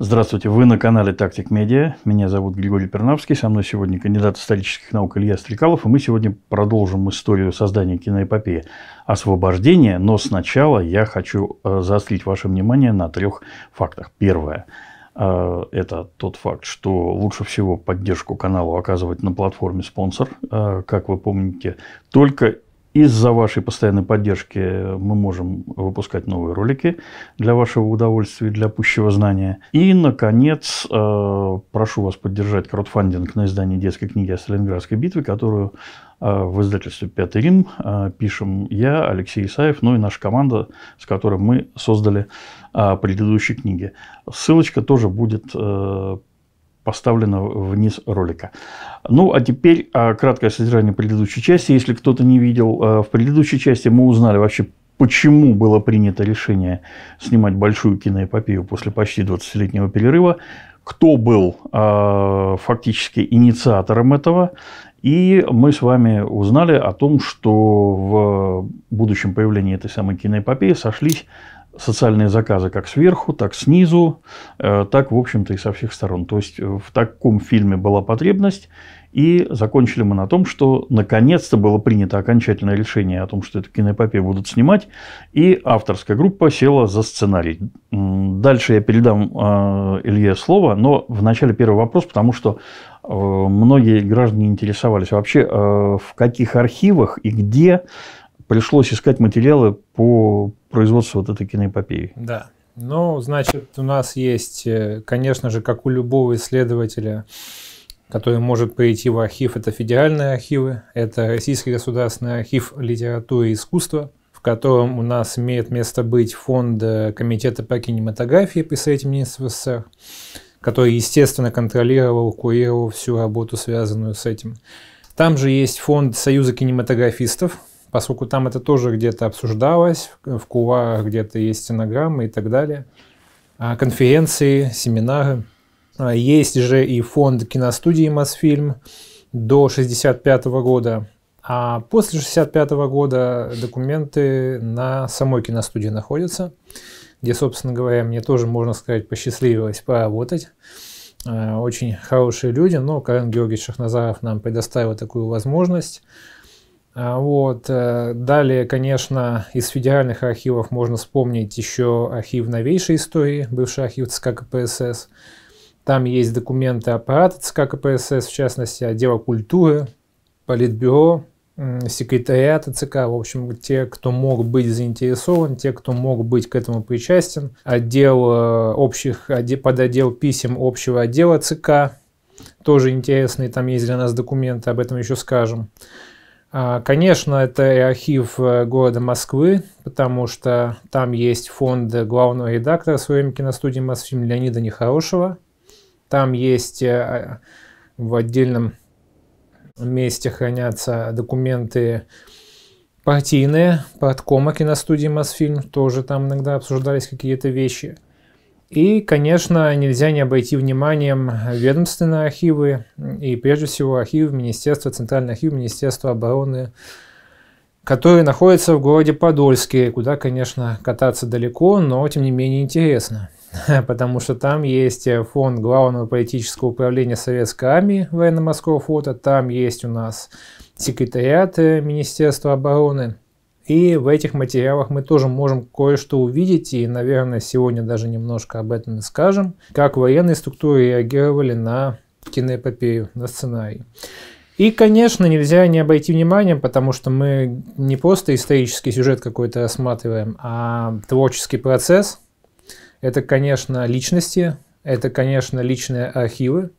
Здравствуйте, вы на канале Тактик Медиа. Меня зовут Григорий Пернавский. Со мной сегодня кандидат исторических наук Илья Стрекалов. И мы сегодня продолжим историю создания киноэпопеи «Освобождение». Но сначала я хочу э, заострить ваше внимание на трех фактах. Первое. Э, это тот факт, что лучше всего поддержку каналу оказывать на платформе «Спонсор». Э, как вы помните, только из-за вашей постоянной поддержки мы можем выпускать новые ролики для вашего удовольствия, для пущего знания. И, наконец, э, прошу вас поддержать краудфандинг на издание детской книги о Сталинградской битве, которую э, в издательстве «Пятый Рим» э, пишем я, Алексей Исаев, ну и наша команда, с которой мы создали предыдущие книги. Ссылочка тоже будет поставленного вниз ролика. Ну, а теперь а, краткое содержание предыдущей части. Если кто-то не видел, а, в предыдущей части мы узнали вообще, почему было принято решение снимать большую киноэпопею после почти 20-летнего перерыва, кто был а, фактически инициатором этого. И мы с вами узнали о том, что в будущем появлении этой самой киноэпопеи сошлись социальные заказы как сверху, так снизу, э, так, в общем-то, и со всех сторон. То есть э, в таком фильме была потребность, и закончили мы на том, что наконец-то было принято окончательное решение о том, что эту киноэпопею будут снимать, и авторская группа села за сценарий. Дальше я передам э, Илье слово, но вначале первый вопрос, потому что многие граждане интересовались вообще, в каких архивах и где пришлось искать материалы по производству вот этой киноэпопеи. Да. Ну, значит, у нас есть, э, конечно же, как у любого исследователя, который может прийти в архив, это федеральные архивы, это Российский государственный архив литературы и искусства, в котором у нас имеет место быть фонд э, Комитета по кинематографии при Совете Министров СССР, который, естественно, контролировал, курировал всю работу, связанную с этим. Там же есть фонд Союза кинематографистов, поскольку там это тоже где-то обсуждалось, в кулуарах где-то есть стенограммы и так далее, а, конференции, семинары. А, есть же и фонд киностудии «Мосфильм» до 1965 года. А после 1965 года документы на самой киностудии находятся, где, собственно говоря, мне тоже, можно сказать, посчастливилось поработать. А, очень хорошие люди, но Карен Георгиевич Шахназаров нам предоставил такую возможность. А, вот. Э, далее, конечно, из федеральных архивов можно вспомнить еще архив новейшей истории, бывший архив ЦК КПСС. Там есть документы аппарата ЦК КПСС, в частности, отдела культуры, политбюро, секретариата ЦК, в общем, те, кто мог быть заинтересован, те, кто мог быть к этому причастен, отдел э, общих, под отдел писем общего отдела ЦК, тоже интересные, там есть для нас документы, об этом еще скажем. А, конечно, это и архив э, города Москвы, потому что там есть фонд главного редактора своей киностудии Мосфильм Леонида Нехорошего. Там есть э, в отдельном месте хранятся документы партийные, парткома киностудии Мосфильм, тоже там иногда обсуждались какие-то вещи – и, конечно, нельзя не обойти вниманием ведомственные архивы, и прежде всего архив Министерства, Центральный архив Министерства обороны, который находится в городе Подольске, куда, конечно, кататься далеко, но тем не менее интересно, потому что там есть фонд Главного политического управления Советской армии военно-морского флота, там есть у нас секретариат э, Министерства обороны – и в этих материалах мы тоже можем кое-что увидеть, и, наверное, сегодня даже немножко об этом и скажем, как военные структуры реагировали на киноэпопею, на сценарий. И, конечно, нельзя не обойти вниманием, потому что мы не просто исторический сюжет какой-то рассматриваем, а творческий процесс. Это, конечно, личности, это, конечно, личные архивы.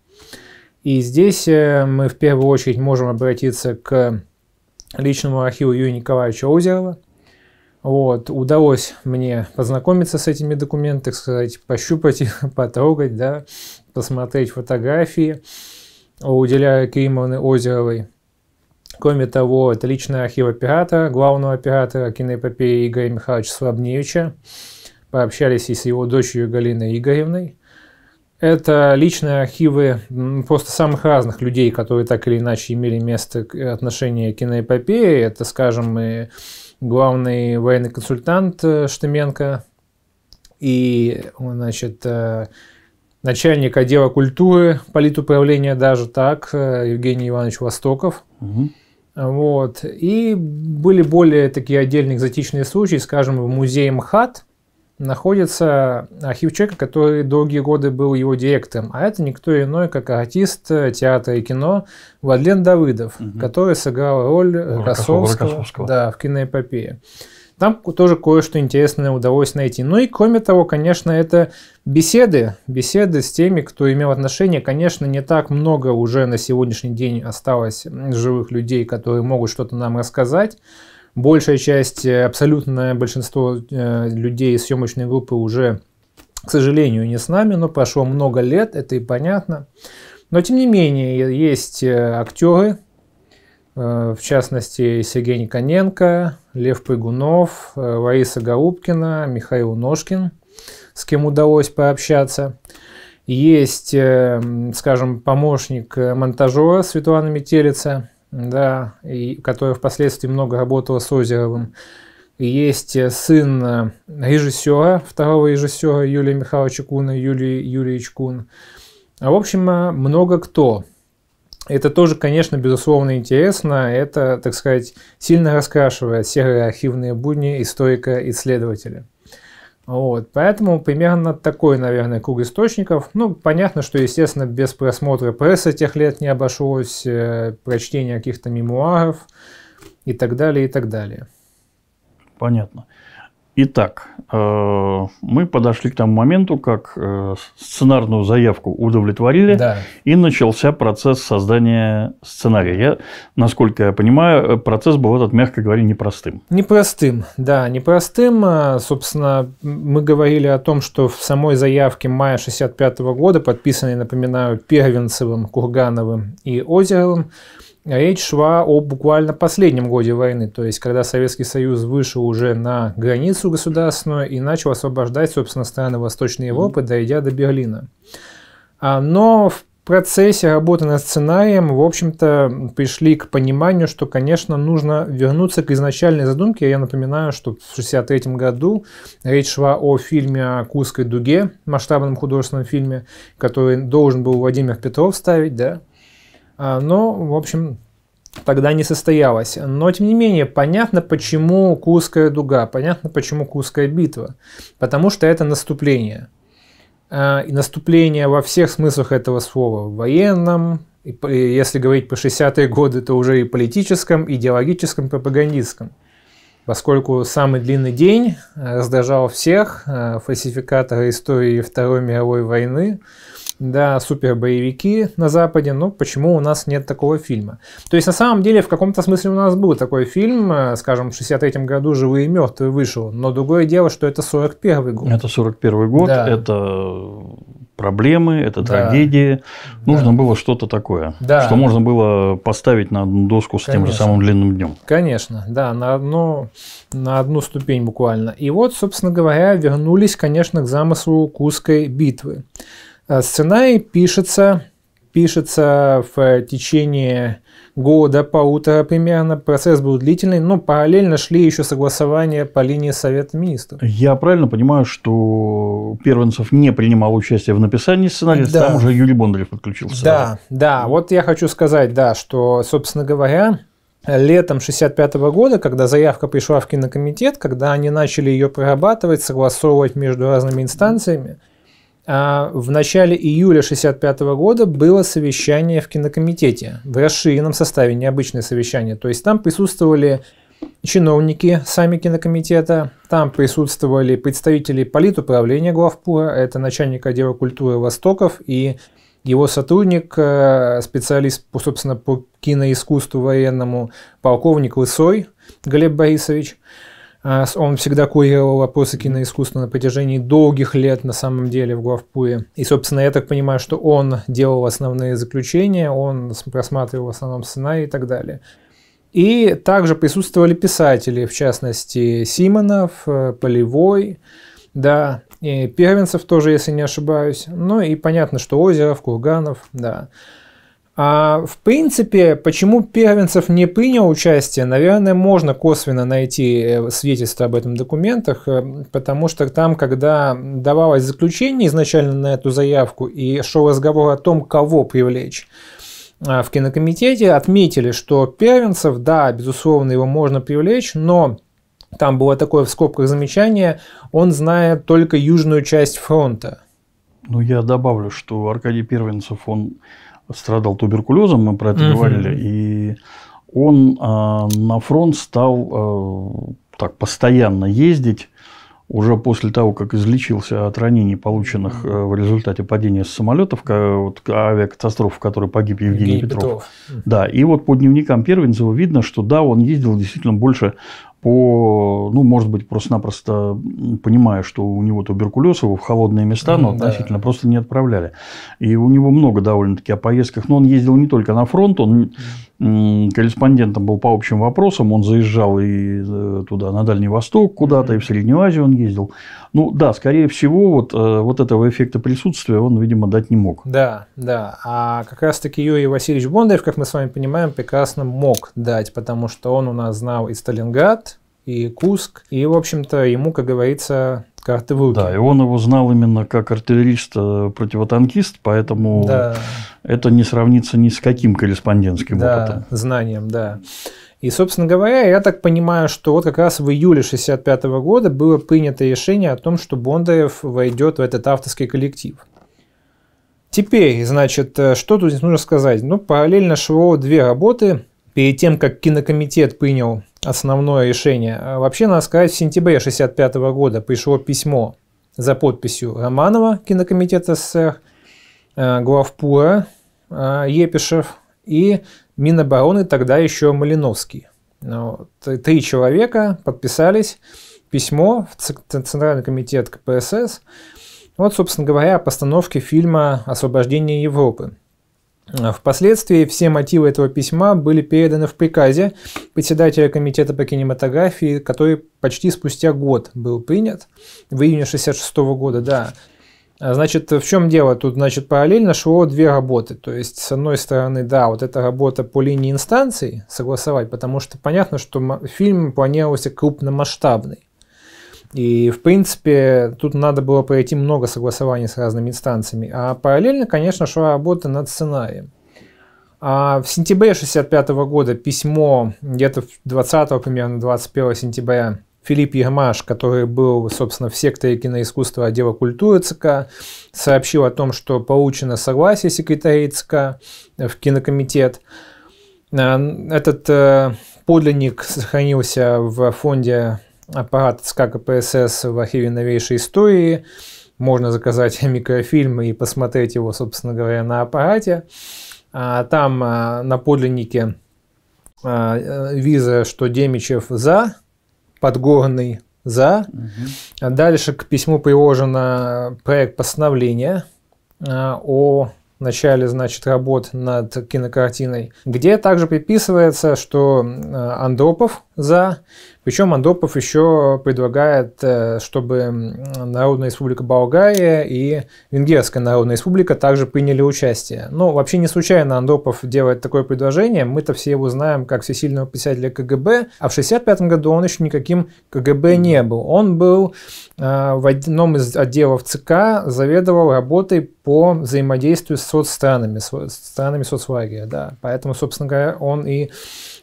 И здесь э, мы в первую очередь можем обратиться к личному архиву Юрия Николаевича Озерова. Вот, удалось мне познакомиться с этими документами, так сказать, пощупать их, потрогать, да, посмотреть фотографии, уделяя Кримовны Озеровой. Кроме того, это личный архив оператора, главного оператора киноэпопеи Игоря Михайловича Слабневича. Пообщались и с его дочерью Галиной Игоревной. Это личные архивы просто самых разных людей, которые так или иначе имели место э, отношение к киноэпопее. Это, скажем, и главный военный консультант э, Штеменко и, э, значит, начальник отдела культуры политуправления даже так, Евгений Иванович Востоков. Угу. Вот. И были более такие отдельные экзотичные случаи, скажем, в музее МХАТ – находится архив человека, который долгие годы был его директором, а это никто иной, как артист э, театра и кино Владлен Давыдов, угу. который сыграл роль Рокоссовского, Да, в киноэпопее. Там тоже кое-что интересное удалось найти. Ну и кроме того, конечно, это беседы, беседы с теми, кто имел отношение. Конечно, не так много уже на сегодняшний день осталось живых людей, которые могут что-то нам рассказать большая часть, э, абсолютное большинство э, людей из съемочной группы уже, к сожалению, не с нами, но прошло много лет, это и понятно. Но тем не менее, есть э, актеры, в частности, Сергей Никоненко, Лев Пыгунов, Лариса Голубкина, Михаил Ножкин, с кем удалось пообщаться. Есть, скажем, помощник монтажера Светлана Метелица, да, и, которая впоследствии много работала с Озеровым. есть э, сын э, режиссера, второго режиссера Юлия Михайловича Куна, Юлий Юрьевич Кун. А в общем, э, много кто. Это тоже, конечно, безусловно интересно. Это, так сказать, сильно раскрашивает серые архивные будни историка-исследователя. Вот, поэтому примерно такой, наверное, круг источников. Ну, понятно, что, естественно, без просмотра прессы тех лет не обошлось, э, прочтения каких-то мемуаров и так далее, и так далее. Понятно. Итак, э, мы подошли к тому моменту, как э, сценарную заявку удовлетворили, да. и начался процесс создания сценария. Я, насколько я понимаю, э, процесс был этот, мягко говоря, непростым. Непростым, да, непростым. Собственно, мы говорили о том, что в самой заявке мая 65 года, подписанной, напоминаю, Первенцевым, Кургановым и Озеровым, а речь шла о буквально последнем годе войны, то есть когда Советский Союз вышел уже на границу государственную и начал освобождать, собственно, страны Восточной Европы, дойдя до Берлина. А, но в процессе работы над сценарием, в общем-то, пришли к пониманию, что, конечно, нужно вернуться к изначальной задумке. Я напоминаю, что в 1963 году речь шла о фильме о Курской дуге, масштабном художественном фильме, который должен был Владимир Петров ставить, да, а, но, ну, в общем, тогда не состоялось. Но, тем не менее, понятно, почему Курская дуга, понятно, почему Курская битва. Потому что это наступление. А, и наступление во всех смыслах этого слова. В военном, и если говорить по 60-е годы, то уже и политическом, и идеологическом, пропагандистском. Поскольку самый длинный день а, раздражал всех, фальсификаторы истории Второй мировой войны, да, супер боевики на Западе, но почему у нас нет такого фильма? То есть, на самом деле, в каком-то смысле у нас был такой фильм, э, скажем, в 63 году «Живые и мертвые» вышел, но другое дело, что это 41 год. Это 41 год, да. это проблемы, это да. трагедии. Нужно да. было что-то такое, да. что можно было поставить на одну доску с Конечно. тем же самым длинным днем. Конечно, да, на одну, на одну ступень буквально. И вот, собственно говоря, вернулись, конечно, к замыслу Курской битвы. Э, сценарий пишется, пишется в течение года полутора примерно. Процесс был длительный, но параллельно шли еще согласования по линии Совета Министров. Я правильно понимаю, что Первенцев не принимал участие в написании сценария, да. там уже Юрий Бондарев подключился. Да, да, вот я хочу сказать, да, что, собственно говоря, летом 65 года, когда заявка пришла в кинокомитет, когда они начали ее прорабатывать, согласовывать между разными инстанциями, а, в начале июля 1965 года было совещание в кинокомитете в расширенном составе, необычное совещание. То есть там присутствовали чиновники сами кинокомитета, там присутствовали представители политуправления главпура, это начальник отдела культуры Востоков и его сотрудник, э, специалист, по собственно, по киноискусству военному, полковник Лысой Глеб Борисович – а, он всегда курировал вопросы киноискусства на протяжении долгих лет на самом деле в Главпуе. И, собственно, я так понимаю, что он делал основные заключения, он просматривал в основном сценарий и так далее. И также присутствовали писатели, в частности, Симонов, э, Полевой, да, и Первенцев тоже, если не ошибаюсь. Ну и понятно, что Озеров, Курганов, да. А в принципе, почему Первенцев не принял участие, наверное, можно косвенно найти э, свидетельство об этом в документах, э, потому что там, когда давалось заключение изначально на эту заявку и шел разговор о том, кого привлечь, а, в кинокомитете отметили, что Первенцев, да, безусловно, его можно привлечь, но там было такое в скобках замечание, он знает только южную часть фронта. Ну, я добавлю, что Аркадий Первенцев, он страдал туберкулезом, мы про это угу. говорили, и он э, на фронт стал э, так постоянно ездить уже после того, как излечился от ранений, полученных э, в результате падения с самолетов, вот, авиакатастроф, в которой погиб Евгений, Евгений Петров. Петров. Да, и вот по дневникам Первенцева видно, что да, он ездил действительно больше по, ну, может быть, просто-напросто понимая, что у него туберкулез, его в холодные места, но относительно да. просто не отправляли. И у него много довольно-таки о поездках. Но он ездил не только на фронт, он корреспондентом был по общим вопросам, он заезжал и э, туда, на Дальний Восток куда-то, и в Среднюю Азию он ездил. Ну да, скорее всего, вот, э, вот этого эффекта присутствия он, видимо, дать не мог. Да, да. А как раз-таки Юрий Васильевич Бондарев, как мы с вами понимаем, прекрасно мог дать, потому что он у нас знал и Сталинград, и Куск. И, в общем-то, ему, как говорится, карты в руки. Да, и он его знал именно как артиллерист-противотанкист, э, поэтому да. это не сравнится ни с каким корреспондентским да, опытом. знанием, да. И, собственно говоря, я так понимаю, что вот как раз в июле 1965 года было принято решение о том, что Бондарев войдет в этот авторский коллектив. Теперь, значит, э, что тут нужно сказать? Ну, параллельно шло две работы. Перед тем, как кинокомитет принял основное решение. А вообще, надо сказать, в сентябре 1965 года пришло письмо за подписью Романова, кинокомитета СССР, э, главпура э, Епишев и Минобороны тогда еще Малиновский. Ну три человека подписались письмо в Центральный комитет КПСС, вот, собственно говоря, о постановке фильма «Освобождение Европы». Э, впоследствии все мотивы этого письма были переданы в приказе председателя комитета по кинематографии, который почти спустя год был принят, в июне 1966 года, да. А, значит, в чем дело? Тут, значит, параллельно шло две работы. То есть, с одной стороны, да, вот эта работа по линии инстанций согласовать, потому что понятно, что фильм планировался крупномасштабный. И, в принципе, тут надо было пройти много согласований с разными инстанциями. А параллельно, конечно, шла работа над сценарием. А в сентябре 1965 года письмо где-то 20 примерно 21 сентября Филипп Ермаш, который был, собственно, в секторе киноискусства отдела культуры ЦК, сообщил о том, что получено согласие секретарей ЦК э, в кинокомитет. А, этот э, подлинник сохранился в фонде аппарат СК КПСС в архиве новейшей истории. Можно заказать микрофильм и посмотреть его, собственно говоря, на аппарате. А, там а, на подлиннике а, э, виза, что Демичев за, Подгорный за. Угу. Дальше к письму приложено э, проект постановления о начале, значит, работ над кинокартиной, где также приписывается, что э, Андропов за. Причем Андопов еще предлагает, э, чтобы Народная республика Болгария и Венгерская Народная республика также приняли участие. Но ну, вообще не случайно Андопов делает такое предложение. Мы-то все его знаем как всесильного председателя КГБ, а в 1965 году он еще никаким КГБ не был. Он был э, в одном из отделов ЦК, заведовал работой по взаимодействию с соцстранами, с странами соцлагеря. Да. Поэтому, собственно говоря, он и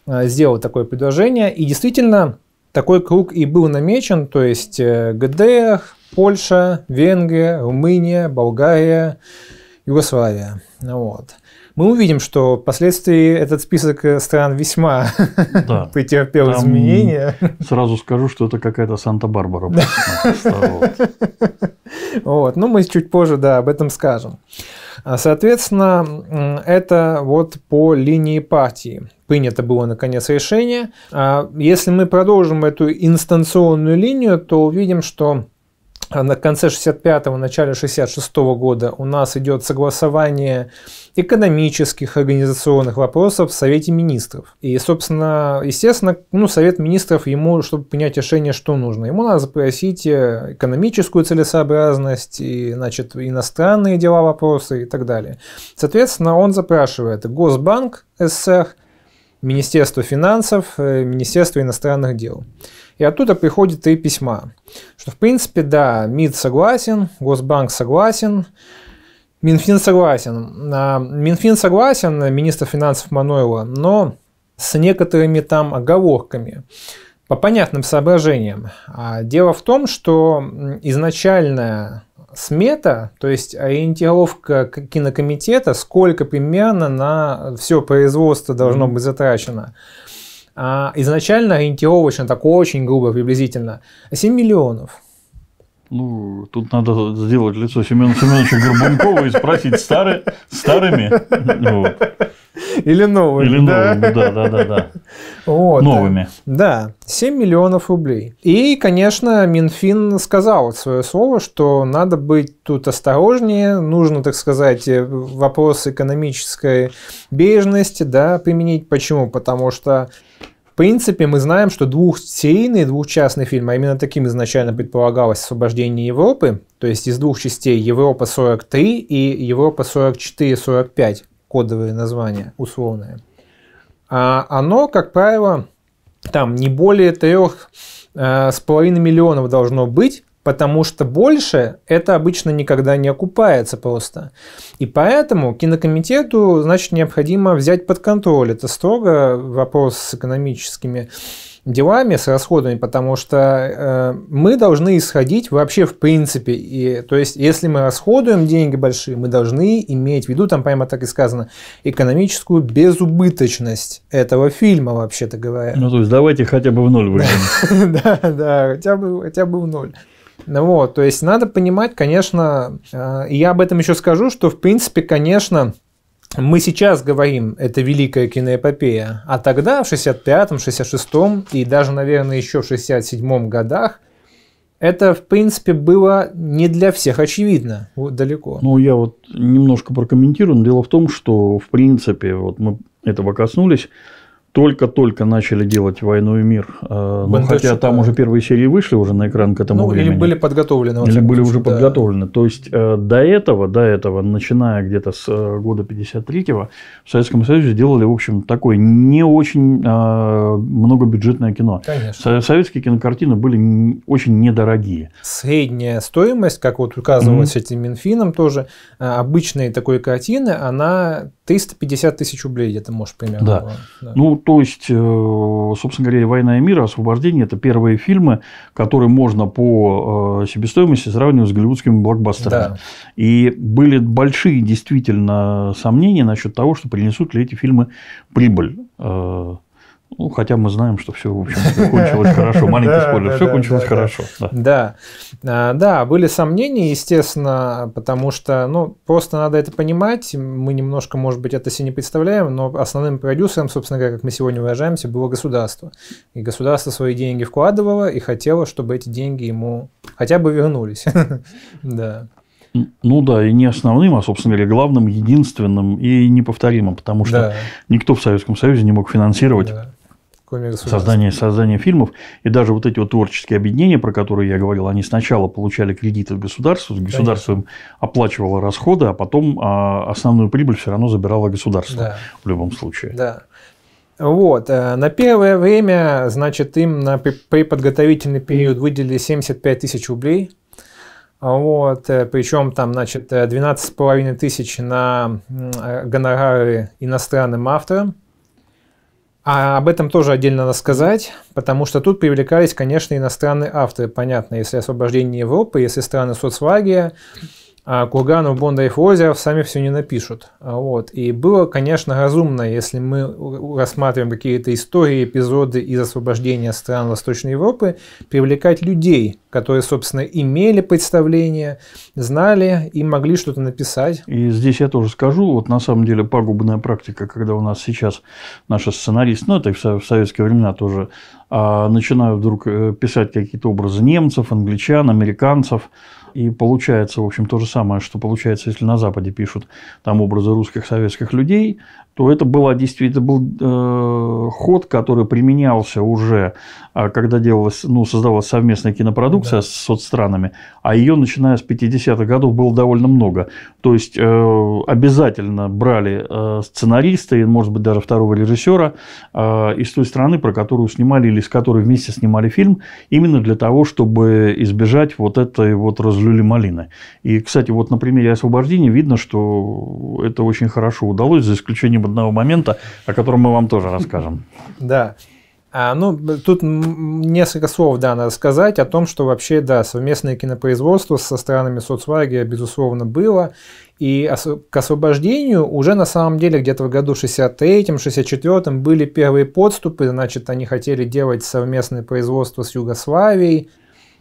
Э, сделал такое предложение. И действительно, такой круг и был намечен, то есть э, ГДР, Польша, Венгрия, Румыния, Болгария, Югославия. Вот мы увидим, что впоследствии этот список э, стран весьма да. претерпел Там изменения. Сразу скажу, что это какая-то Санта-Барбара. Вот, ну мы чуть позже, да, об этом скажем. А, соответственно, это вот по линии партии принято было наконец решение. А, если мы продолжим эту инстанционную линию, то увидим, что а на конце 65-го, начале 66 -го года у нас идет согласование экономических, организационных вопросов в Совете Министров. И, собственно, естественно, ну, Совет Министров ему, чтобы принять решение, что нужно. Ему надо запросить э, экономическую целесообразность, и, значит, иностранные дела, вопросы и так далее. Соответственно, он запрашивает Госбанк СССР, Министерство финансов, э, Министерство иностранных дел. И оттуда приходят и письма, что, в принципе, да, МИД согласен, Госбанк согласен, Минфин согласен. А, Минфин согласен, министр финансов Мануэла, но с некоторыми там оговорками. По понятным соображениям. А дело в том, что изначальная смета, то есть ориентировка кинокомитета, сколько примерно на все производство должно быть затрачено, а, изначально ориентировочно, так очень грубо приблизительно, 7 миллионов. Ну, тут надо сделать лицо Семена Семеновича Горбункова и спросить, старый, старыми? Вот. Или новыми. Или да? новыми, да, да, да. да. Вот, новыми. Да, 7 миллионов рублей. И, конечно, Минфин сказал свое слово, что надо быть тут осторожнее, нужно, так сказать, вопрос экономической бережности да, применить. Почему? Потому что принципе, мы знаем, что двухсерийный двухчастный фильм, а именно таким изначально предполагалось освобождение Европы, то есть из двух частей Европа 43 и Европа 44-45, кодовые названия условные, а оно, как правило, там не более трех э, с половиной миллионов должно быть, потому что больше это обычно никогда не окупается просто. И поэтому кинокомитету, значит, необходимо взять под контроль. Это строго вопрос с экономическими делами, с расходами, потому что э, мы должны исходить вообще в принципе. И, то есть, если мы расходуем деньги большие, мы должны иметь в виду, там прямо так и сказано, экономическую безубыточность этого фильма, вообще-то говоря. Ну, то есть, давайте хотя бы в ноль выйдем. Да, да, хотя бы в ноль. Ну вот, то есть надо понимать, конечно, э, я об этом еще скажу, что в принципе, конечно, мы сейчас говорим, это великая киноэпопея, а тогда в 65-м, 66-м и даже, наверное, еще в 67-м годах это, в принципе, было не для всех очевидно, вот далеко. Ну, я вот немножко прокомментирую. Дело в том, что, в принципе, вот мы этого коснулись, только-только начали делать «Войну и мир», э, ну, хотя там уже первые серии вышли уже на экран к этому ну, времени. Или были подготовлены. Или были уже да. подготовлены. То есть э, до этого, до этого, начиная где-то с э, года 53-го, в Советском Союзе делали, в общем, такое не очень а, многобюджетное кино. Конечно. Советские кинокартины были очень недорогие. Средняя стоимость, как вот указывалось mm-hmm. этим Минфином тоже, обычной такой картины, она 350 тысяч рублей, где-то, может, примерно. Да. да. Ну, то есть, э, собственно говоря, «Война и мир», «Освобождение» – это первые фильмы, которые можно по э, себестоимости сравнивать с голливудскими блокбастерами. Да. И были большие действительно сомнения насчет того, что принесут ли эти фильмы прибыль. Э, ну, хотя мы знаем, что все, в общем кончилось хорошо. Маленький спойлер, все кончилось хорошо. Да. А, да, были сомнения, естественно, потому что, ну, просто надо это понимать. Мы немножко, может быть, это себе не представляем, но основным продюсером, собственно говоря, как мы сегодня уважаемся, было государство. И государство свои деньги вкладывало и хотело, чтобы эти деньги ему хотя бы вернулись. Да. Ну да, и не основным, а, собственно говоря, главным, единственным и неповторимым, потому что да. никто в Советском Союзе не мог финансировать создание, создание фильмов. И даже вот эти вот творческие объединения, про которые я говорил, они сначала получали кредиты от государства, государство им оплачивало расходы, а потом а, основную прибыль все равно забирало государство да. в любом случае. Да. Вот. Э, на первое время, значит, им на преподготовительный период выделили 75 тысяч рублей. Вот, э, причем там, значит, 12,5 тысяч на э, гонорары иностранным авторам. А об этом тоже отдельно надо сказать, потому что тут привлекались, конечно, иностранные авторы. Понятно, если освобождение Европы, если страны соцлагеря, а Курганов, Бонда и Флозеров сами все не напишут. А вот. И было, конечно, разумно, если мы рассматриваем какие-то истории, эпизоды из освобождения стран Восточной Европы, привлекать людей, которые, собственно, имели представление, знали и могли что-то написать. И здесь я тоже скажу, вот на самом деле пагубная практика, когда у нас сейчас наши сценаристы, ну это в советские времена тоже, а, начинают вдруг э, писать какие-то образы немцев, англичан, американцев, и получается, в общем, то же самое, что получается, если на Западе пишут там образы русских советских людей, то это, была, действительно, был э, ход, который применялся уже, а, когда делалась, ну, создавалась совместная кинопродукция да. с соцстранами, а ее, начиная с 50-х годов, было довольно много. То есть, э, обязательно брали э, сценариста и, может быть, даже второго режиссера э, из той страны, про которую снимали или с которой вместе снимали фильм, именно для того, чтобы избежать вот этой вот разлюли малины. И, кстати, вот на примере освобождения видно, что это очень хорошо удалось, за исключением одного момента, о котором мы вам тоже расскажем. Да. А, ну, тут несколько слов, да, надо сказать о том, что вообще, да, совместное кинопроизводство со странами соцлагеря, безусловно, было. И к освобождению уже на самом деле где-то в году 63-м, 64-м были первые подступы, значит, они хотели делать совместное производство с Югославией,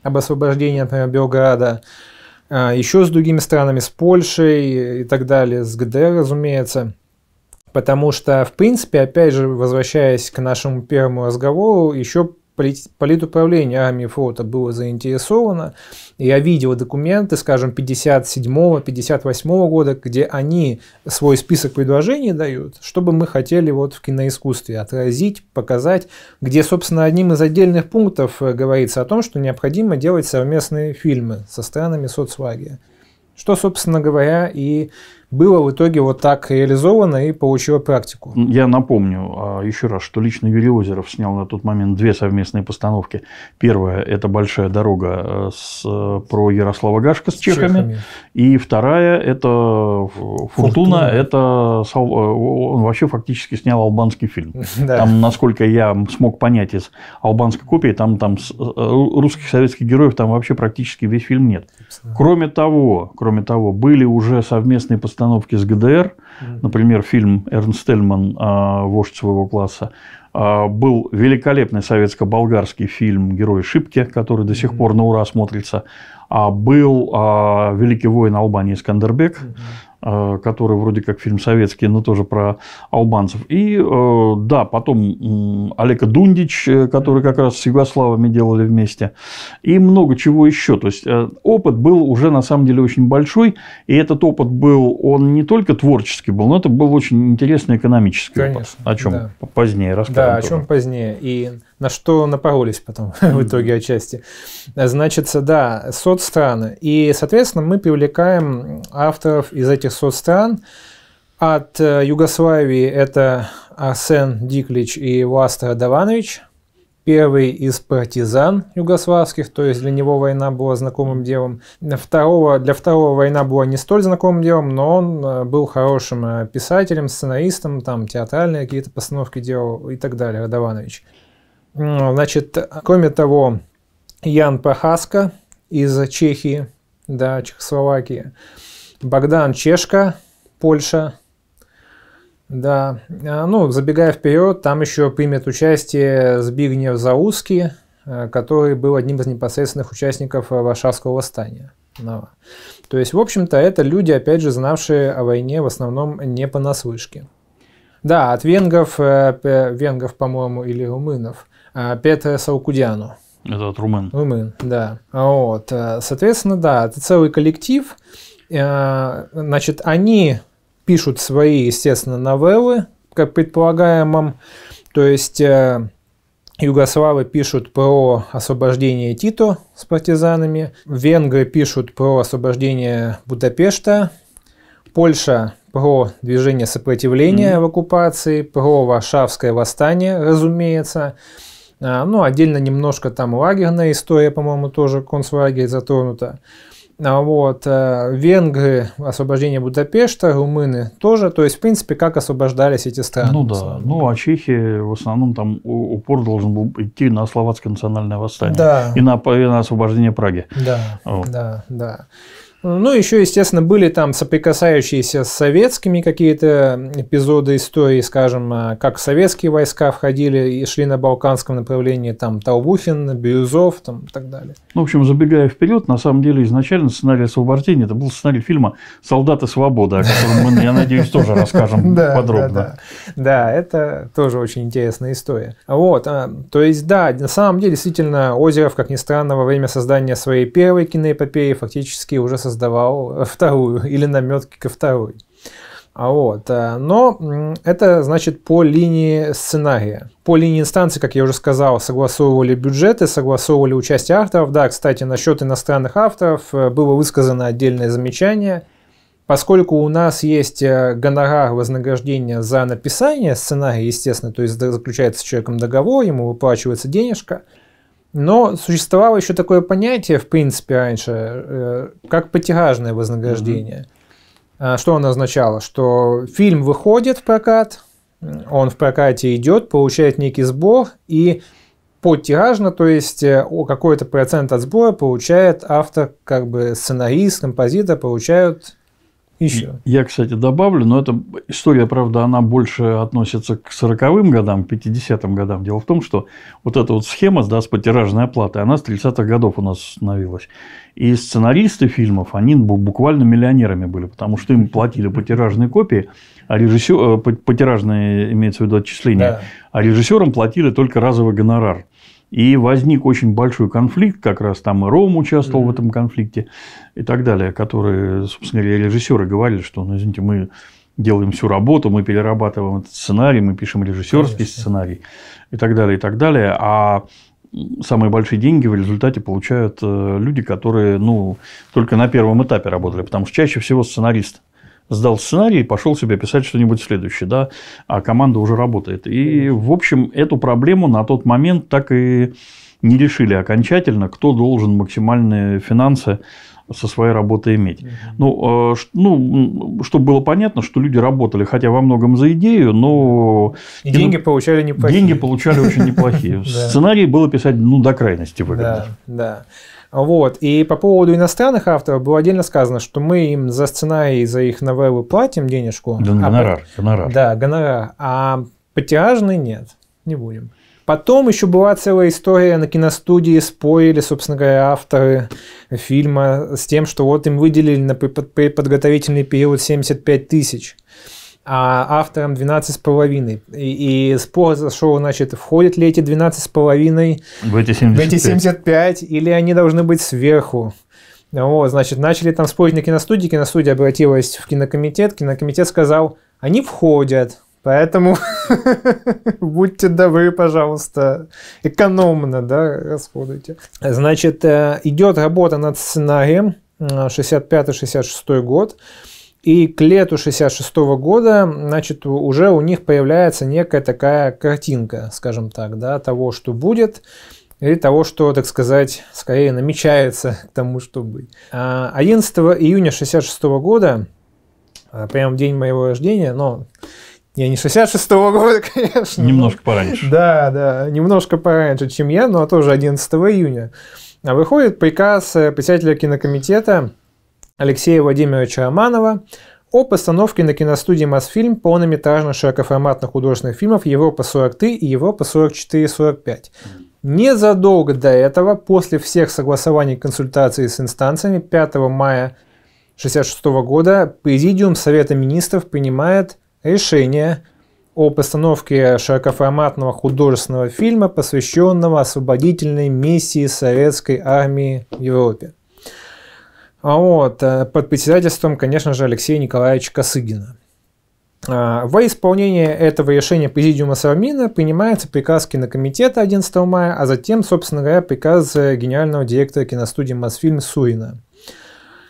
об освобождении, например, Белграда, а, еще с другими странами, с Польшей и так далее, с ГДР, разумеется. Потому что, в принципе, опять же, возвращаясь к нашему первому разговору, еще политуправление армии флота было заинтересовано. Я видел документы, скажем, 57-58 года, где они свой список предложений дают, чтобы мы хотели вот в киноискусстве отразить, показать, где, собственно, одним из отдельных пунктов э, говорится о том, что необходимо делать совместные фильмы со странами соцлагеря. Что, собственно говоря, и было в итоге вот так реализовано и получило практику. Я напомню а, еще раз, что лично Юрий Озеров снял на тот момент две совместные постановки. Первая – это «Большая дорога» э, с, э, про Ярослава Гашка с, с чехами. чехами. И вторая – это «Фортуна». Это э, он вообще фактически снял албанский фильм. Да. Там, насколько я смог понять из албанской копии, там, там русских советских героев там вообще практически весь фильм нет. Кроме того, кроме того, были уже совместные постановки установки с ГДР. Например, фильм Эрнст Эльман а, «Вождь своего класса». А, был великолепный советско-болгарский фильм «Герой Шипки», который до сих пор на ура смотрится. А был «Великий воин Албании Искандербек». Э, который вроде как фильм советский, но тоже про албанцев. И э, да, потом Олега Дундич, э, который как раз с Югославами делали вместе, и много чего еще. То есть опыт был уже на самом деле очень большой, и этот опыт был, он не только творческий был, но это был очень интересный экономический Конечно, опыт, о чем да. позднее расскажем. Да, о тоже. чем позднее. И на что напоролись потом в итоге отчасти. Значит, да, соцстраны. И, соответственно, мы привлекаем авторов из этих соцстран. От э, Югославии это Арсен Диклич и Властер Даванович, первый из партизан югославских, то есть для него война была знакомым делом. Для второго, для второго война была не столь знакомым делом, но он э, был хорошим э, писателем, сценаристом, там театральные какие-то постановки делал и так далее, Радованович. Значит, кроме того, Ян Пахаска из Чехии, да, Чехословакии, Богдан Чешка, Польша, да, а, ну, забегая вперед, там еще примет участие Збигнев Зауски, а, который был одним из непосредственных участников э, Варшавского восстания. Ну, а. то есть, в общем-то, это люди, опять же, знавшие о войне в основном не понаслышке. Да, от венгов, э, венгов, по-моему, или румынов – а, Петре Саукудяну. от румын. Румын, да. А вот. Э, соответственно, да, это целый коллектив. Э, значит, они пишут свои, естественно, новеллы, как предполагаемом. То есть э, Югославы пишут про освобождение Тито с партизанами, венгры пишут про освобождение Будапешта, Польша про движение сопротивления mm-hmm. в оккупации, про Варшавское восстание, разумеется. А, ну, отдельно немножко там лагерная история, по-моему, тоже концлагерь затронута. А вот. Э, венгры, освобождение Будапешта, румыны тоже. То есть, в принципе, как освобождались эти страны. Ну да. Ну, а Чехи в основном там упор должен был идти на словацкое национальное восстание. Да. И на, и на освобождение Праги. Да, вот. да, да. Ну, еще, естественно, были там соприкасающиеся с советскими какие-то эпизоды истории, скажем, а, как советские войска входили и шли на балканском направлении, там, Таубухин, Бирюзов, там, и так далее. Ну, в общем, забегая вперед, на самом деле, изначально сценарий освобождения, это был сценарий фильма «Солдаты свободы», о котором мы, я надеюсь, тоже расскажем подробно. Да, это тоже очень интересная история. Вот, а, то есть, да, на самом деле, действительно, Озеров, как ни странно, во время создания своей первой киноэпопеи фактически уже создал создавал вторую или наметки ко второй. А вот. Э, но это значит по линии сценария. По линии инстанции, как я уже сказал, согласовывали бюджеты, согласовывали участие авторов. Да, кстати, насчет иностранных авторов э, было высказано отдельное замечание. Поскольку у нас есть э, гонорар вознаграждения за написание сценария, естественно, то есть заключается с человеком договор, ему выплачивается денежка – но существовало еще такое понятие, в принципе, раньше, э, как потиражное вознаграждение. Mm-hmm. Что оно означало? Что фильм выходит в прокат, э, он в прокате идет, получает некий сбор, и подтиражно, то есть э, какой-то процент от сбора получает автор, как бы сценарист, композитор, получают еще. Я, кстати, добавлю, но эта история, правда, она больше относится к 40-м годам, 50-м годам. Дело в том, что вот эта вот схема да, с потиражной оплатой, она с 30-х годов у нас установилась. И сценаристы фильмов, они буквально миллионерами были, потому что им платили потиражные копии, а режиссер, э, потиражные, имеется в виду отчисления, да. а режиссерам платили только разовый гонорар. И возник очень большой конфликт, как раз там и Ром участвовал mm-hmm. в этом конфликте и так далее, которые, собственно говоря, режиссеры говорили, что, ну, извините, мы делаем всю работу, мы перерабатываем этот сценарий, мы пишем режиссерский Конечно. сценарий и так далее, и так далее. А самые большие деньги в результате получают э, люди, которые ну, только на первом этапе работали, потому что чаще всего сценарист – сдал сценарий и пошел себе писать что-нибудь следующее, да, а команда уже работает. И, в общем, эту проблему на тот момент так и не решили окончательно, кто должен максимальные финансы со своей работы иметь. Mm-hmm. Ну, а, ну, чтобы было понятно, что люди работали, хотя во многом за идею, но... И деньги ну, получали неплохие. Деньги получали очень неплохие. Сценарий было писать, ну, до крайности выгодно. Да, да. Вот. И по поводу иностранных авторов было отдельно сказано, что мы им за сценарий, за их новеллы платим денежку. Да, а гонорар, по... гонорар. Да, гонорар. А по нет, не будем. Потом еще была целая история на киностудии, спорили, собственно говоря, авторы фильма с тем, что вот им выделили на подготовительный период 75 тысяч а автором авторам с половиной и спор зашел, значит, входят ли эти 12,5 в эти 75. В эти 75, или они должны быть сверху. о значит, начали там спорить на киностудии, киностудия обратилась в кинокомитет, кинокомитет сказал, они входят, поэтому будьте добры, пожалуйста, экономно, да, расходуйте. Значит, э, идет работа над сценарием, 65-66 э, год, и к лету 66 года, значит, уже у них появляется некая такая картинка, скажем так, да, того, что будет, или того, что, так сказать, скорее намечается к тому, что будет. А 11 июня 66 года, а, прямо в день моего рождения, но я не 66 года, конечно. Немножко но, пораньше. Да, да, немножко пораньше, чем я, но тоже 11 июня. А выходит приказ э, председателя кинокомитета Алексея Владимировича Аманова о постановке на киностудии «Мосфильм» полнометражных широкоформатных художественных фильмов «Европа-43» и «Европа-44-45». Незадолго до этого, после всех согласований и консультаций с инстанциями, 5 мая 1966 года Президиум Совета Министров принимает решение о постановке широкоформатного художественного фильма, посвященного освободительной миссии советской армии в Европе. А вот, э, под председательством, конечно же, Алексея Николаевича Косыгина. А, во исполнение этого решения Президиума Совмина принимается приказ Кинокомитета 11 мая, а затем, собственно говоря, приказ э, генерального директора киностудии «Мосфильм» Суина,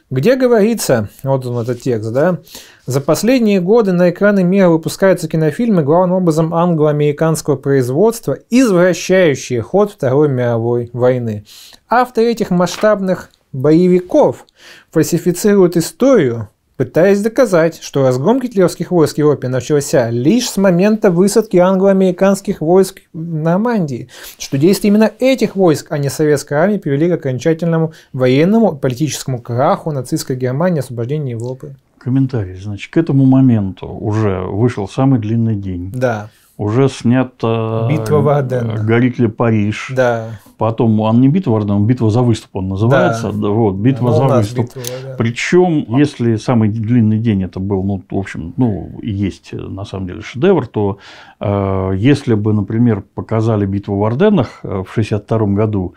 Где говорится, вот он этот текст, да, за последние годы на экраны мира выпускаются кинофильмы, главным образом англо-американского производства, извращающие ход Второй мировой войны. Авторы этих масштабных боевиков фальсифицируют историю, пытаясь доказать, что разгром гитлеровских войск в Европе начался лишь с момента высадки англо-американских войск в Нормандии, что действия именно этих войск, а не советской армии, привели к окончательному военному политическому краху нацистской Германии и освобождению Европы. Комментарий. Значит, к этому моменту уже вышел самый длинный день. Да уже снят «Битва в э, «Горит ли Париж». Да. Потом, он не «Битва в Варден», он «Битва за выступ» он называется. Да. Вот, «Битва ну, за выступ». Битва, да. Причем, если самый длинный день это был, ну, в общем, ну, есть э, на самом деле шедевр, то э, если бы, например, показали «Битву в Варденах» э, в 1962 году,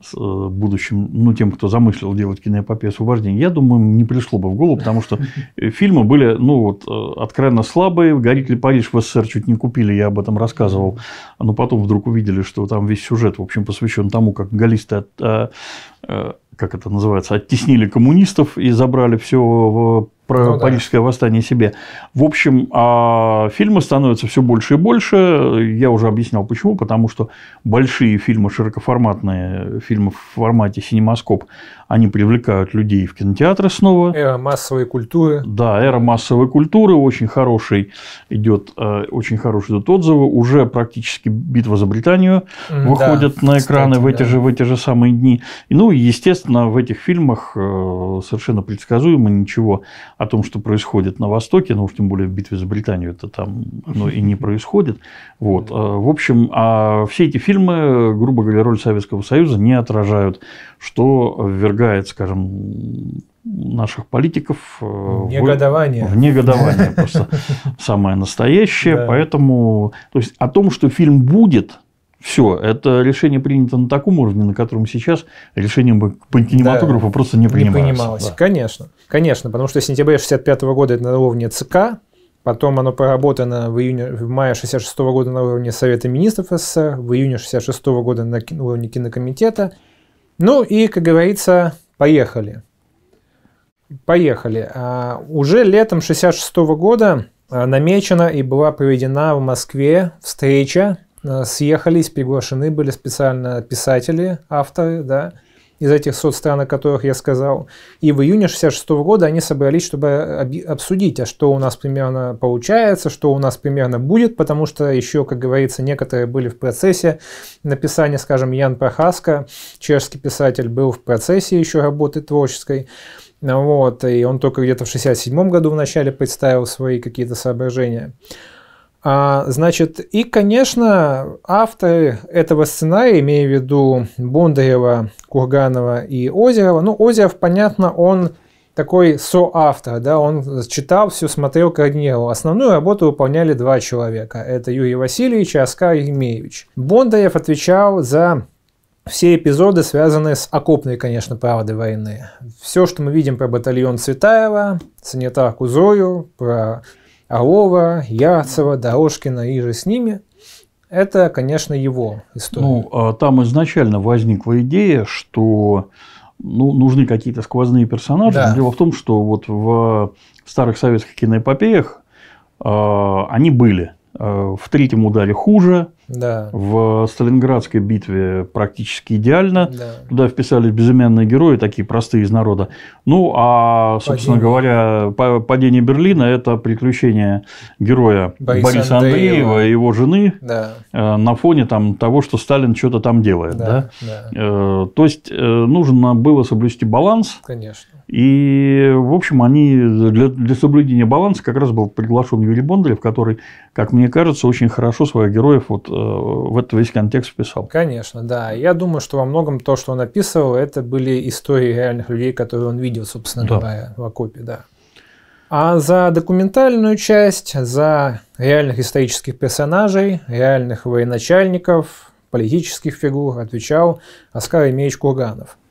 с э, будущим, ну, тем, кто замыслил делать киноэпопею освобождения, я думаю, не пришло бы в голову, потому что э, фильмы были, ну, вот, э, откровенно слабые. «Горит ли Париж» в СССР чуть не купили, я об этом рассказывал. Но потом вдруг увидели, что там весь сюжет, в общем, посвящен тому, как галисты как это называется, оттеснили коммунистов и забрали все в про ну, парижское да. восстание себе. В общем, а фильмы становятся все больше и больше. Я уже объяснял почему. Потому что большие фильмы, широкоформатные фильмы в формате синемаскоп, они привлекают людей в кинотеатры снова. Эра массовой культуры. Да, эра массовой культуры. Очень хороший идет, э, очень хороший идет отзывы. Уже практически «Битва за Британию» выходит да, на экраны кстати, в, эти да. же, в эти же самые дни. Ну и, естественно, в этих фильмах э, совершенно предсказуемо ничего о том, что происходит на Востоке, ну уж тем более в битве за Британию это там ну, и не происходит. Вот. А, в общем, а все эти фильмы, грубо говоря, роль Советского Союза не отражают, что ввергает, скажем, наших политиков э, негодование. в негодование просто самое настоящее. Поэтому, то есть о том, что фильм будет, все, это решение принято на таком уровне, на котором сейчас решение по кинематографу да, просто не принималось. Не принималось, да. конечно. Конечно, потому что сентябрь сентябре 65 года это на уровне ЦК, потом оно проработано в, июне, в мае 66 года на уровне Совета Министров СССР, в июне 66 года на уровне Кинокомитета. Ну и, как говорится, поехали. Поехали. А уже летом 66 года а, намечена и была проведена в Москве встреча Э, съехались, приглашены были специально писатели, авторы, да, из этих соцстран, о которых я сказал. И в июне 66 года они собрались, чтобы обсудить, а что у нас примерно получается, что у нас примерно будет, потому что еще, как говорится, некоторые были в процессе написания, скажем, Ян Прохаска, чешский писатель, был в процессе еще работы творческой. Вот, и он только где-то в 67 году вначале представил свои какие-то соображения. А, значит, и, конечно, авторы этого сценария, имея в виду Бондарева, Курганова и Озерова, ну, Озеров, понятно, он такой соавтор, да, он читал все, смотрел, координировал. Основную работу выполняли два человека, это Юрий Васильевич и Оскар Емеевич. Бондарев отвечал за все эпизоды связанные с окопной, конечно, правдой войны. Все, что мы видим про батальон Цветаева, санитарку Зою, про Алова, Ярцева, Дорожкина и же с ними, это, конечно, его история. Ну, а там изначально возникла идея, что ну, нужны какие-то сквозные персонажи. Да. Дело в том, что вот в старых советских киноэпопеях э, они были. Э, в третьем ударе хуже, да. в Сталинградской битве практически идеально. Да. Туда вписались безымянные герои, такие простые из народа. Ну, а, собственно падение. говоря, падение Берлина – это приключение героя Бориса, Бориса Андреева, Андреева и его жены да. Э, на фоне там, того, что Сталин что-то там делает. Да, да? Да. Э, то есть, нужно было соблюсти баланс. Конечно. И, в общем, они для, для соблюдения баланса как раз был приглашен Юрий Бондарев, который, как мне кажется, очень хорошо своих героев вот э, в этот весь контекст вписал. Конечно, да. Я думаю, что во многом то, что он описывал, это были истории реальных людей, которые он видел, собственно да. говоря, в окопе, да. А за документальную часть, за реальных исторических персонажей, реальных военачальников, политических фигур отвечал Оскар Емельевич Курганов –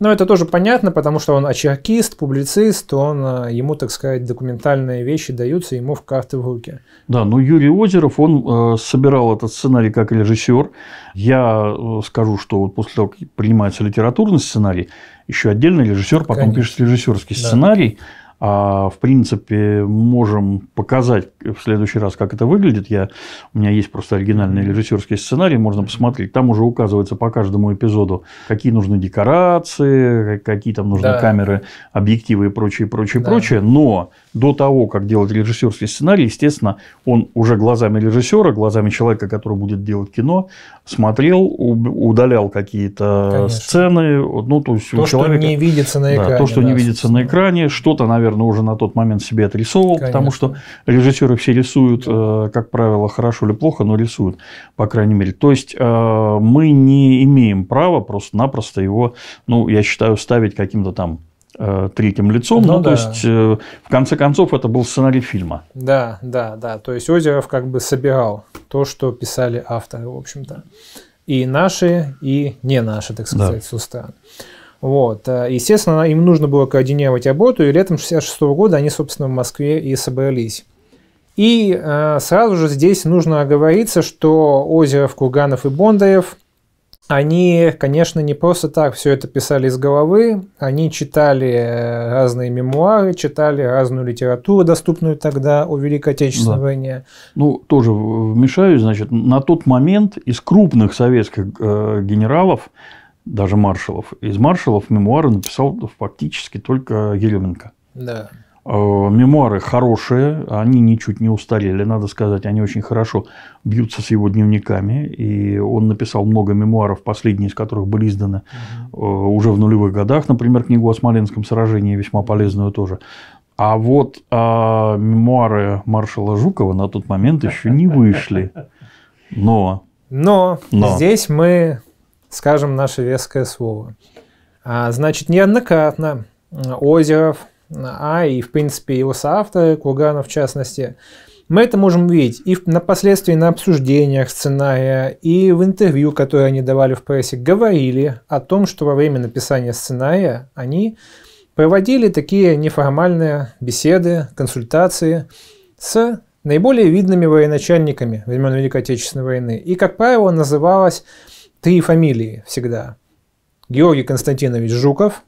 но это тоже понятно, потому что он очеркист, публицист, он, э, ему, так сказать, документальные вещи даются ему в карты в руки. Да, но Юрий Озеров, он э, собирал этот сценарий как режиссер. Я э, скажу, что вот после того, как принимается литературный сценарий, еще отдельно режиссер потом Конечно. пишет режиссерский да. сценарий. А, в принципе, можем показать в следующий раз, как это выглядит. Я, у меня есть просто оригинальный режиссерский сценарий, можно посмотреть. Там уже указывается по каждому эпизоду, какие нужны декорации, какие там нужны да. камеры, объективы и прочее, прочее, да. прочее. Но до того, как делать режиссерский сценарий, естественно, он уже глазами режиссера, глазами человека, который будет делать кино, смотрел, удалял какие-то сцены. Ну, то, есть то у человека, что не видится на экране. Да, то, что да, не видится на экране, что-то, наверное, уже на тот момент себе отрисовывал, Конечно. потому что режиссер которые все рисуют, э, как правило, хорошо или плохо, но рисуют, по крайней мере. То есть э, мы не имеем права просто-напросто его, ну, я считаю, ставить каким-то там э, третьим лицом. Ну, ну да. то есть, в конце концов, это был сценарий фильма. Да, да, да. То есть Озеров как бы собирал то, что писали авторы, в общем-то. И наши, и не наши, так сказать, да. со Вот. Естественно, им нужно было координировать работу, и летом 66 -го года они, собственно, в Москве и собрались. И э, сразу же здесь нужно оговориться, что Озеров, Курганов и бондарев, они, конечно, не просто так все это писали из головы, они читали э, разные мемуары, читали разную литературу, доступную тогда о Великой Отечественной да. войне. Ну, тоже вмешаюсь, значит, на тот момент из крупных советских э, генералов, даже маршалов, из маршалов мемуары написал фактически только Еременко. Да. Э, мемуары хорошие, они ничуть не устарели, надо сказать, они очень хорошо бьются с его дневниками. И он написал много мемуаров, последние из которых были изданы угу. уже в нулевых годах. Например, книгу о Смоленском сражении, весьма полезную тоже. А вот а, мемуары маршала Жукова на тот момент еще не вышли. Но... Но, Но. здесь мы скажем наше веское слово. А, значит, неоднократно Озеров а и, в принципе, его соавторы, Курганов в частности, мы это можем видеть и напоследствии на обсуждениях сценария, и в интервью, которое они давали в прессе, говорили о том, что во время написания сценария они проводили такие неформальные беседы, консультации с наиболее видными военачальниками времен Великой Отечественной войны. И, как правило, называлось три фамилии всегда. Георгий Константинович Жуков,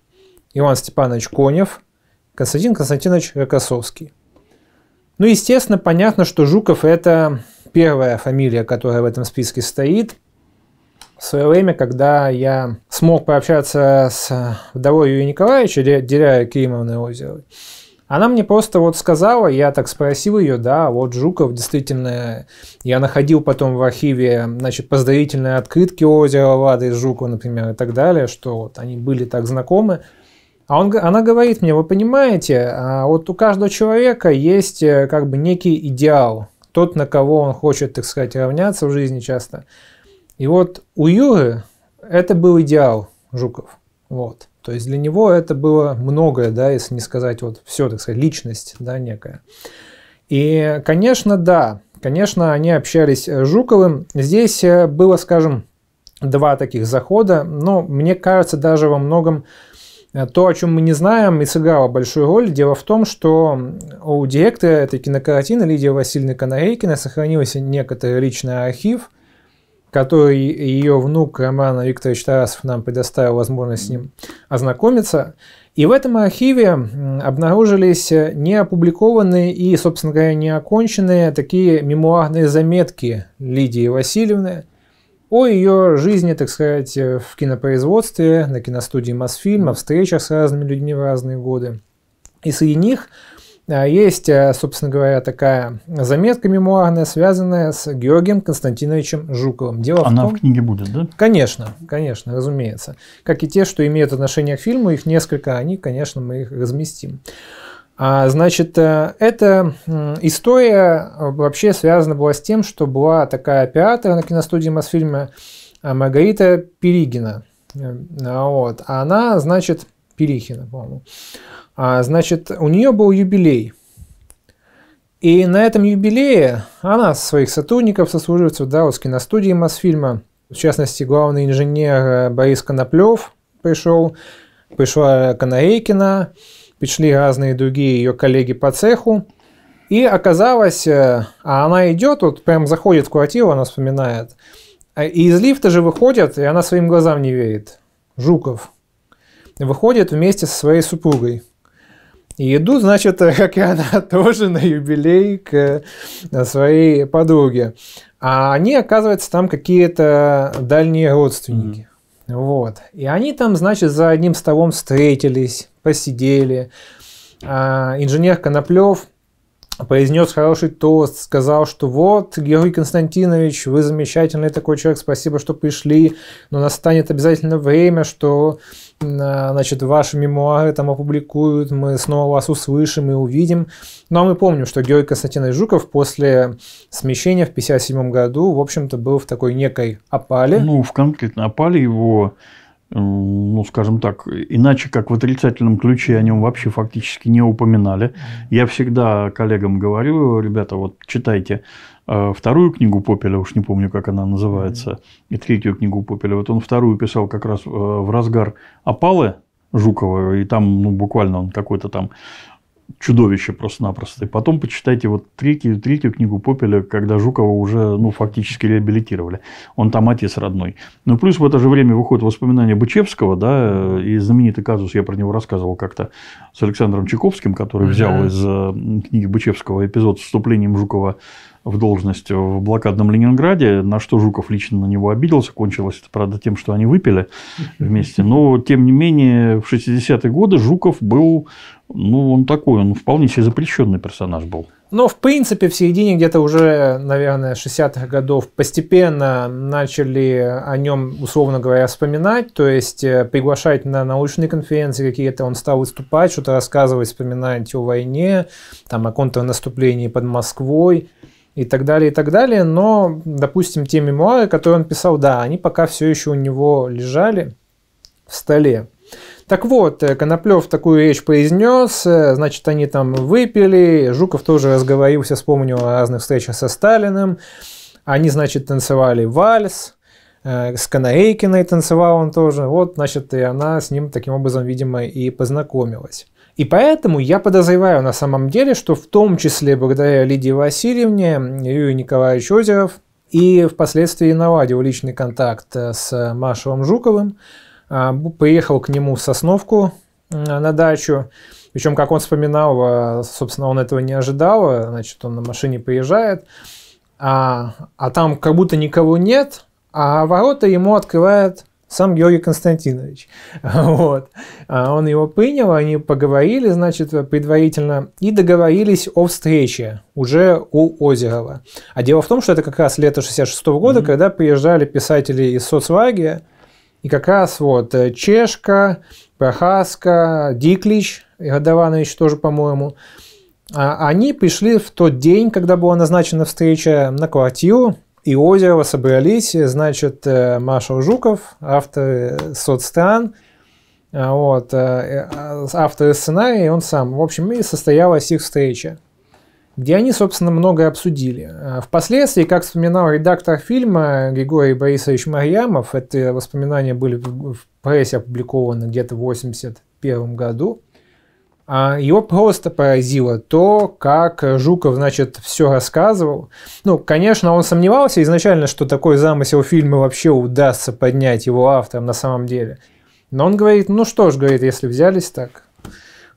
Иван Степанович Конев – Константин Константинович Рокоссовский. Ну, естественно, понятно, что Жуков – это первая фамилия, которая в этом списке стоит. В свое время, когда я смог пообщаться с вдовой Юрия Николаевича, Деряя Кимовной озеро, она мне просто вот сказала, я так спросил ее, да, вот Жуков действительно, я находил потом в архиве, значит, поздравительные открытки озера Лады Жукова, например, и так далее, что вот они были так знакомы. А он, она говорит мне, вы понимаете, а вот у каждого человека есть э, как бы некий идеал, тот, на кого он хочет, так сказать, равняться в жизни часто. И вот у Юры это был идеал Жуков. Вот. То есть для него это было многое, да, если не сказать вот все, так сказать, личность, да, некая. И, конечно, да, конечно, они общались с Жуковым. Здесь э, было, скажем, два таких захода, но мне кажется, даже во многом Э, то, о чем мы не знаем, и сыграло большую роль. Дело в том, что у директора этой кинокартины Лидии Васильевны Конорейкиной сохранился некоторый личный архив, который ее внук Роман Викторович Тарасов нам предоставил возможность с ним ознакомиться. И в этом архиве обнаружились неопубликованные и, собственно говоря, неоконченные такие мемуарные заметки Лидии Васильевны – о ее жизни, так сказать, э, в кинопроизводстве, на киностудии Мосфильм, о встречах с разными людьми в разные годы. И среди них э, есть, э, собственно говоря, такая заметка мемуарная, связанная с Георгием Константиновичем Жуковым. Дело Она в, том, в книге будет, да? Конечно, конечно, разумеется. Как и те, что имеют отношение к фильму, их несколько, они, конечно, мы их разместим. А, значит, э, эта история э, вообще связана была с тем, что была такая оператора на киностудии Мосфильма э, Маргарита Перигина. А вот. А она, значит, Перихина, по-моему. А, значит, у нее был юбилей. И на этом юбилее она своих сотрудников, сослуживцев, да, вот с киностудии Мосфильма, в частности, главный инженер Борис Коноплев пришел, пришла Конорейкина пришли разные другие ее коллеги по цеху. И оказалось, э, а она идет, вот прям заходит в квартиру, она вспоминает. И а из лифта же выходят, и она своим глазам не верит. Жуков. Выходит вместе со своей супругой. И идут, значит, как и она, тоже на юбилей к э, своей подруге. А они, оказывается, там какие-то дальние родственники. Вот. И они там, значит, за одним столом встретились, посидели. А, инженер Коноплев произнес хороший тост, сказал, что вот, Георгий Константинович, вы замечательный такой человек, спасибо, что пришли, но настанет обязательно время, что а, значит, ваши мемуары там опубликуют, мы снова вас услышим и увидим. Ну, а мы помним, что Георгий Константинович Жуков после смещения в 1957 году, в общем-то, был в такой некой опале. Ну, в конкретно опале его ну, скажем так, иначе как в отрицательном ключе о нем вообще фактически не упоминали. Я всегда коллегам говорю, ребята, вот читайте э, вторую книгу Попеля, уж не помню, как она называется, и третью книгу Попеля. Вот он вторую писал как раз э, в разгар опалы Жукова, и там ну, буквально он какой-то там чудовище просто-напросто. И потом почитайте вот третью, третью книгу Попеля, когда Жукова уже ну, фактически реабилитировали. Он там отец родной. Ну, плюс в это же время выходит воспоминания Бычевского, да, и знаменитый казус, я про него рассказывал как-то с Александром Чайковским, который взял из э, книги Бычевского эпизод с вступлением Жукова в должность в блокадном Ленинграде, на что Жуков лично на него обиделся. Кончилось это, правда, тем, что они выпили вместе. Но, тем не менее, в 60-е годы Жуков был, ну, он такой, он вполне себе запрещенный персонаж был. Но, в принципе, в середине где-то уже, наверное, 60-х годов постепенно начали о нем, условно говоря, вспоминать, то есть э, приглашать на научные конференции какие-то, он стал выступать, что-то рассказывать, вспоминать о войне, там, о контрнаступлении под Москвой и так далее, и так далее. Но, допустим, те мемуары, которые он писал, да, они пока все еще у него лежали в столе. Так вот, э, Коноплев такую речь произнес, э, значит, они там выпили, Жуков тоже разговорился, вспомнил о разных встречах со Сталиным, они, значит, танцевали вальс, э, с Канарейкиной танцевал он тоже, вот, значит, и она с ним таким образом, видимо, и познакомилась. И поэтому я подозреваю на самом деле, что в том числе благодаря Лидии Васильевне, Юрий Николаевич Озеров и впоследствии наладил личный контакт э, с Машевым Жуковым, а, приехал к нему в Сосновку э, на дачу, причем, как он вспоминал, э, собственно, он этого не ожидал, значит, он на машине приезжает, а, а там как будто никого нет, а ворота ему открывает сам Георгий Константинович. Вот. А он его принял, они поговорили, значит, предварительно, и договорились о встрече уже у Озерова. А дело в том, что это как раз лето 66 -го года, mm-hmm. когда приезжали писатели из соцлагеря, и как раз вот э, Чешка, Прохаска, Диклич, Годованович тоже, по-моему, а они пришли в тот день, когда была назначена встреча на квартиру, и озеро собрались, значит, э, Маша Жуков, автор э, соцстран, э, вот, автор сценария, и он сам. В общем, и состоялась их встреча, где они, собственно, многое обсудили. Впоследствии, как вспоминал редактор фильма Григорий Борисович Марьямов, эти воспоминания были в прессе опубликованы где-то в 81 году, а его просто поразило то, как Жуков, значит, все рассказывал. Ну, конечно, он сомневался изначально, что такой замысел фильма вообще удастся поднять его автором на самом деле. Но он говорит, ну что ж, говорит, если взялись так,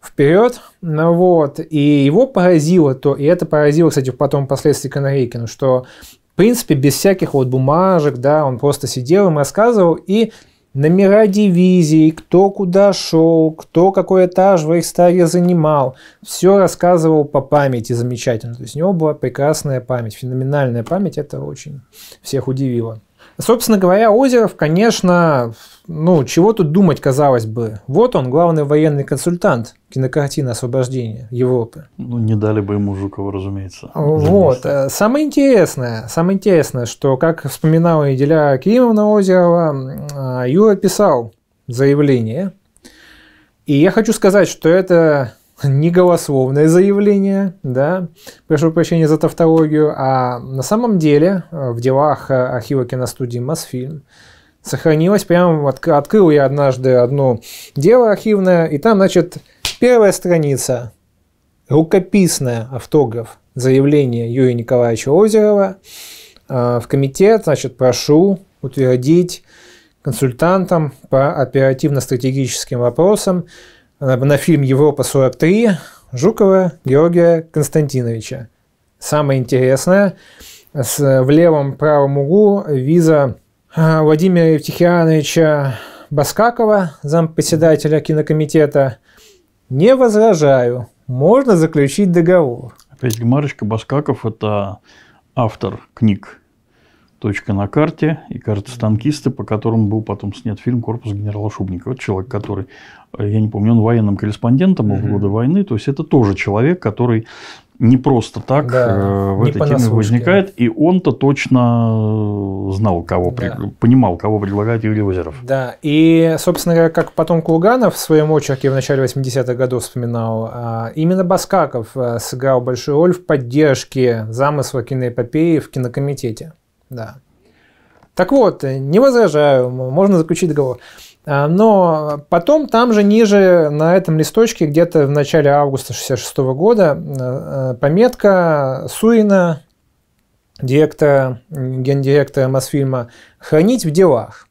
вперед, ну вот, и его поразило то, и это поразило, кстати, потом впоследствии Конорейкину, что, в принципе, без всяких вот бумажек, да, он просто сидел и рассказывал, и номера дивизий, кто куда шел, кто какой этаж в Рейхстаге занимал. Все рассказывал по памяти замечательно. То есть у него была прекрасная память, феноменальная память. Это очень всех удивило. Собственно говоря, Озеров, конечно, ну, чего тут думать, казалось бы. Вот он, главный военный консультант кинокартины освобождения Европы. Ну, не дали бы ему Жукова, разумеется. Вот. Э, самое интересное, самое интересное, что, как вспоминала Еделя Киимовна Озерова, э, Юра писал заявление. И я хочу сказать, что это неголословное заявление, да, прошу прощения за тавтологию, а на самом деле э, в делах э, архива киностудии «Мосфильм» сохранилось, прям открыл я однажды одно дело архивное, и там, значит, первая страница, рукописная автограф заявление Юрия Николаевича Озерова э, в комитет, значит, прошу утвердить консультантам по оперативно-стратегическим вопросам Э, на фильм «Европа-43» Жукова Георгия Константиновича. Самое интересное, с, в левом правом углу виза э, Владимира Евтихиановича Баскакова, зампредседателя кинокомитета. Не возражаю, можно заключить договор. Опять Гмарочка Баскаков – это автор книг «Точка на карте» и «Карта станкиста», по которым был потом снят фильм «Корпус генерала Шубникова». Вот человек, который я не помню, он военным корреспондентом был угу. в годы войны, то есть это тоже человек, который не просто так да, э, в этой теме возникает, и он-то точно знал, кого да. при... понимал, кого предлагает Юрий Озеров. Да, и, собственно говоря, как потом Кулганов в своем очерке в начале 80-х годов вспоминал, а, именно Баскаков а, сыграл большую роль в поддержке замысла киноэпопеи в кинокомитете. Да. Так вот, не возражаю, можно заключить договор. А, но потом там же ниже на этом листочке где-то в начале августа 66 года э, э, пометка Суина, директора, гендиректора Мосфильма, «Хранить в делах».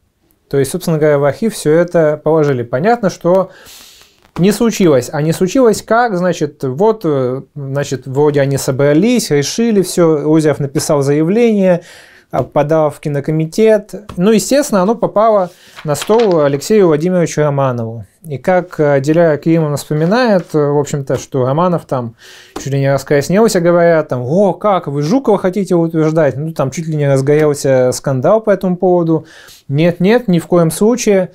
То есть, собственно говоря, в архив все это положили. Понятно, что не случилось. А не случилось как? Значит, вот, э, значит, вроде они собрались, решили все, Узев написал заявление, а, подала в кинокомитет. Ну, естественно, оно попало на стол Алексею Владимировичу Романову. И как э, Деля Климовна вспоминает, э, в общем-то, что Романов там чуть ли не раскраснелся, говорят, там, о, как, вы Жукова хотите утверждать? Ну, там чуть ли не разгорелся скандал по этому поводу. Нет, нет, ни в коем случае.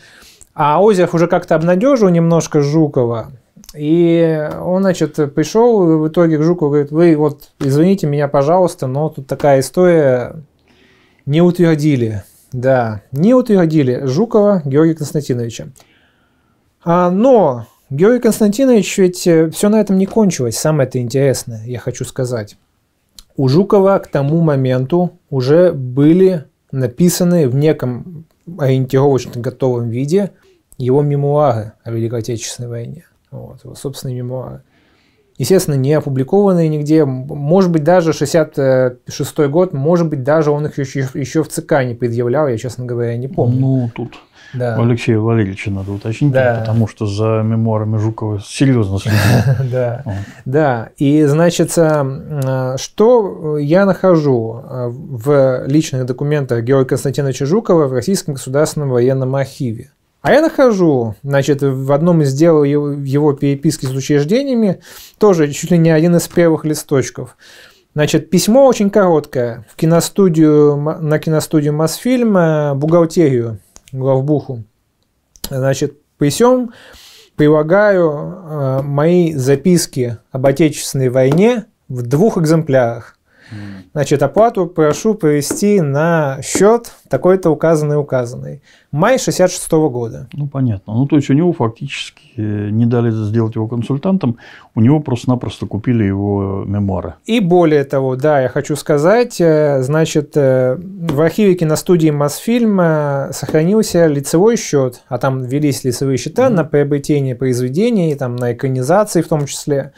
А Озеров уже как-то обнадежил немножко Жукова. И он, значит, пришел в итоге к Жукову, говорит, вы вот извините меня, пожалуйста, но тут такая история, не утвердили. Да, не утвердили Жукова Георгия Константиновича. А, но Георгий Константинович ведь э, все на этом не кончилось, самое это интересное, я хочу сказать. У Жукова к тому моменту уже были написаны в неком ориентировочно готовом виде его мемуары о Великой Отечественной войне. Вот, его собственные мемуары естественно, не опубликованные нигде. Может быть, даже 66 год, может быть, даже он их еще, еще в ЦК не предъявлял, я, честно говоря, не помню. Ну, тут да. Алексея Валерьевича надо уточнить, да. потому что за мемуарами Жукова серьезно Да, да. И, значит, э, э, что я нахожу э, в личных документах Георгия Константиновича Жукова в Российском государственном военном архиве? А я нахожу, значит, в одном из дел его, переписки с учреждениями, тоже чуть ли не один из первых листочков. Значит, письмо очень короткое. В киностудию, на киностудию Мосфильма, э, бухгалтерию, главбуху. Значит, при всем прилагаю э, мои записки об Отечественной войне в двух экземплярах. Значит, оплату прошу провести на счет такой-то указанный указанный. Май 66 -го года. Ну, понятно. Ну, то есть, у него фактически э, не дали сделать его консультантом, у него просто-напросто купили его мемуары. И более того, да, я хочу сказать, э, значит, э, в архиве киностудии Мосфильма сохранился лицевой счет, а там велись лицевые счета mm. на приобретение произведений, там, на экранизации в том числе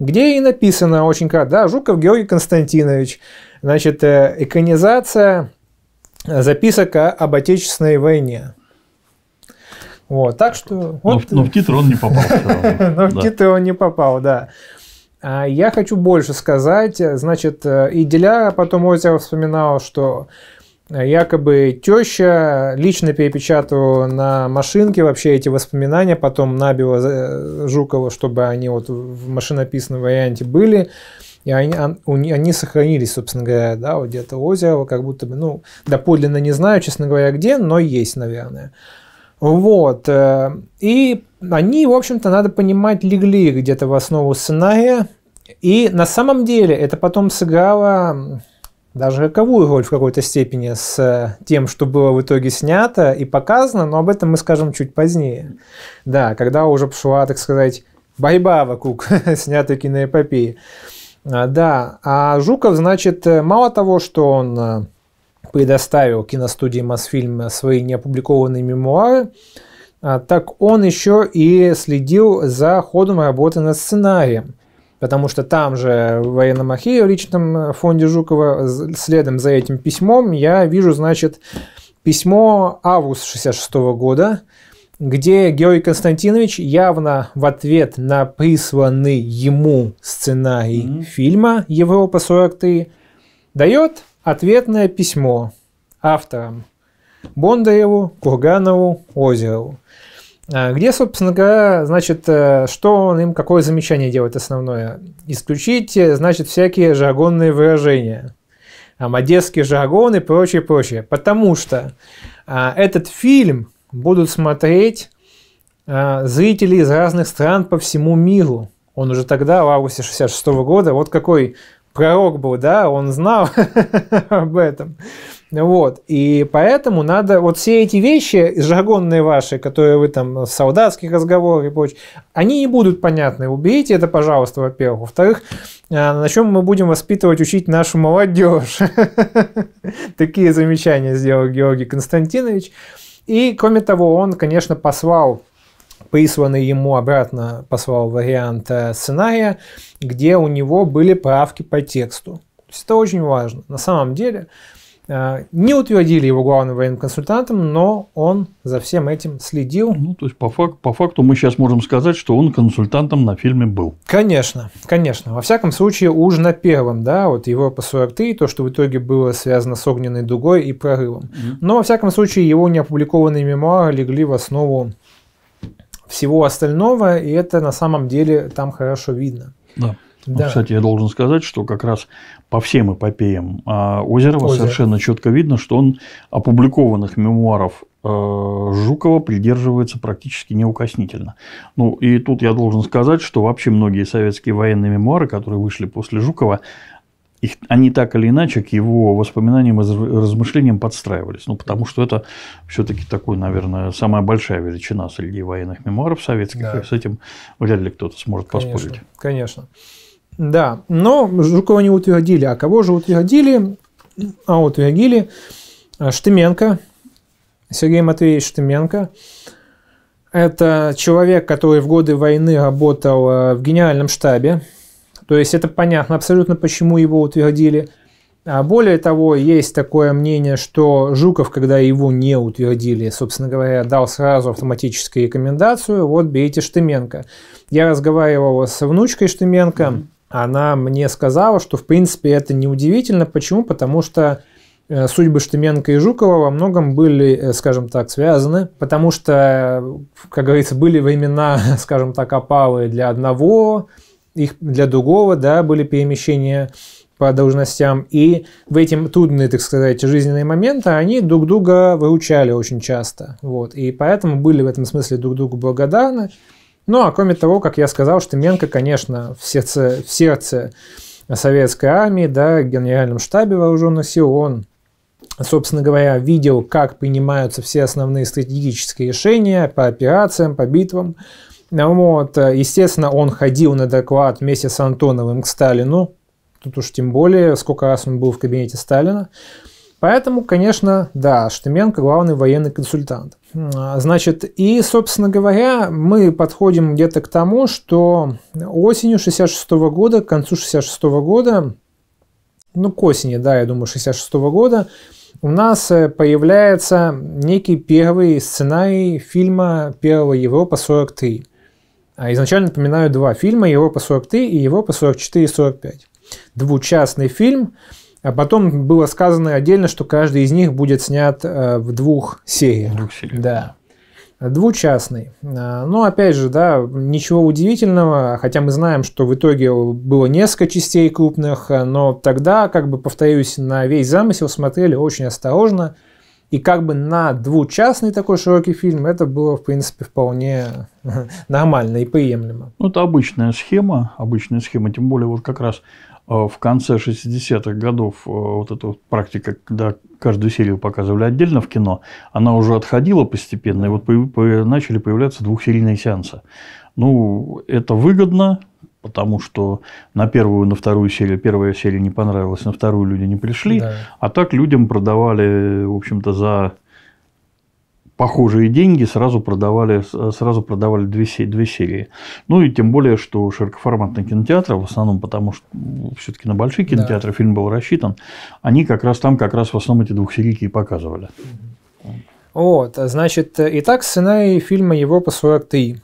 где и написано очень кратко, да, Жуков Георгий Константинович, значит, э, экранизация э, записок об Отечественной войне. Вот, так что... Вот... Но, в титр он не попал. Но в титр он не попал, да. А, я хочу больше сказать. Э, значит, и Деля потом Озеро вспоминал, что якобы теща лично перепечатывала на машинке вообще эти воспоминания, потом набила э, Жукова, чтобы они вот в машинописном варианте были, и они, они сохранились, собственно говоря, да, вот где-то озеро, как будто бы, ну, доподлинно не знаю, честно говоря, где, но есть, наверное. Вот, э, и они, в общем-то, надо понимать, легли где-то в основу сценария, и на самом деле это потом сыграло даже роковую роль в какой-то степени с э, тем, что было в итоге снято и показано, но об этом мы скажем чуть позднее. Да, когда уже пошла, так сказать, борьба вокруг снятой киноэпопеи. А, да, а Жуков, значит, э, мало того, что он э, предоставил киностудии Мосфильм свои неопубликованные мемуары, а, так он еще и следил за ходом работы над сценарием потому что там же в военно-махе, в личном фонде Жукова, следом за этим письмом я вижу, значит, письмо август 66 года, где Георгий Константинович явно в ответ на присланный ему сценарий mm-hmm. фильма «Европа 43» дает ответное письмо авторам Бондареву, Курганову, Озерову. А где, собственно говоря, значит, э, что он им, какое замечание делает основное? Исключить, э, значит, всякие жаргонные выражения. Там, одесский жаргон и прочее, прочее. Потому что а, этот фильм будут смотреть а, зрители из разных стран по всему миру. Он уже тогда, в августе 66 -го года, вот какой пророк был, да, он знал об этом. Вот. И поэтому надо вот все эти вещи, жаргонные ваши, которые вы там в солдатских разговорах и прочее, они не будут понятны. Уберите это, пожалуйста, во-первых. Во-вторых, а, на чем мы будем воспитывать, учить нашу молодежь? Такие замечания сделал Георгий Константинович. И, кроме того, он, конечно, послал присланный ему обратно послал вариант э, сценария, где у него были правки по тексту. То есть это очень важно. На самом деле, а, не утвердили его главным военным консультантом, но он за всем этим следил. Ну, то есть, по, фак, по факту мы сейчас можем сказать, что он консультантом на фильме был. Конечно, конечно. Во всяком случае, уж на первом, да, вот Европа 43, то, что в итоге было связано с огненной дугой и прорывом. Mm-hmm. Но, во всяком случае, его неопубликованные мемуары легли в основу всего остального, и это на самом деле там хорошо видно. Да. Да. Ну, кстати, я должен сказать, что как раз по всем эпопеям а Озерова Озеров. совершенно четко видно, что он опубликованных мемуаров э, Жукова придерживается практически неукоснительно. Ну и тут я должен сказать, что вообще многие советские военные мемуары, которые вышли после Жукова, их, они так или иначе к его воспоминаниям и размышлениям подстраивались. Ну, потому что это все-таки такой, наверное, самая большая величина среди военных мемуаров советских, да. и с этим вряд ли кто-то сможет конечно, поспорить. Конечно. Да, но Жукова не утвердили. А кого же утвердили? А утвердили э, Штыменко, Сергей Матвеевич Штыменко. Это человек, который в годы войны работал э, в гениальном штабе. То есть это понятно абсолютно, почему его утвердили. А более того, есть такое мнение, что Жуков, когда его не утвердили, собственно говоря, дал сразу автоматическую рекомендацию, вот берите Штыменко. Я разговаривал с внучкой Штыменко, она мне сказала, что в принципе это неудивительно. Почему? Потому что э, судьбы Штыменко и Жукова во многом были, э, скажем так, связаны, потому что, как говорится, были времена, скажем так, опалы для одного, их для другого, да, были перемещения по должностям, и в эти трудные, так сказать, жизненные моменты они друг друга выучали очень часто, вот, и поэтому были в этом смысле друг другу благодарны, ну, а кроме того, как я сказал, что Менко, конечно, в сердце, в сердце советской армии, да, в генеральном штабе вооруженных сил, он собственно говоря, видел, как принимаются все основные стратегические решения по операциям, по битвам. Вот. Естественно, он ходил на доклад вместе с Антоновым к Сталину. Тут уж тем более, сколько раз он был в кабинете Сталина. Поэтому, конечно, да, Штеменко главный военный консультант. А, значит, и, собственно говоря, мы подходим где-то к тому, что осенью 66 года, к концу 66 года, ну, к осени, да, я думаю, 66 года, у нас э, появляется некий первый сценарий фильма первого «Европа-43». А изначально, напоминаю, два фильма «Европа-43» и «Европа-44-45». Двучастный фильм – а потом было сказано отдельно, что каждый из них будет снят э, в двух сериях. В двух сериях. Да. Двучастный. А, но опять же, да, ничего удивительного, хотя мы знаем, что в итоге было несколько частей крупных, э, но тогда, как бы повторюсь, на весь замысел смотрели очень осторожно. И как бы на двучастный такой широкий фильм это было, в принципе, вполне э, нормально и приемлемо. Ну, это обычная схема, обычная схема, тем более вот как раз Э, в конце 60-х годов э, вот эта вот практика, когда каждую серию показывали отдельно в кино, она уже отходила постепенно, и вот начали появляться двухсерийные сеансы. Ну, это выгодно, потому что на первую, на вторую серию, первая серия не понравилась, на вторую люди не пришли, да. а так людям продавали, в общем-то, за похожие деньги сразу продавали, э, сразу продавали две, две серии. Ну и тем более, что широкоформатные кинотеатры, в основном потому, что все-таки на большие кинотеатры да. фильм был рассчитан, они как раз там как раз в основном эти двухсерийки и показывали. Вот, значит, э, итак, сценарий фильма Европа 43.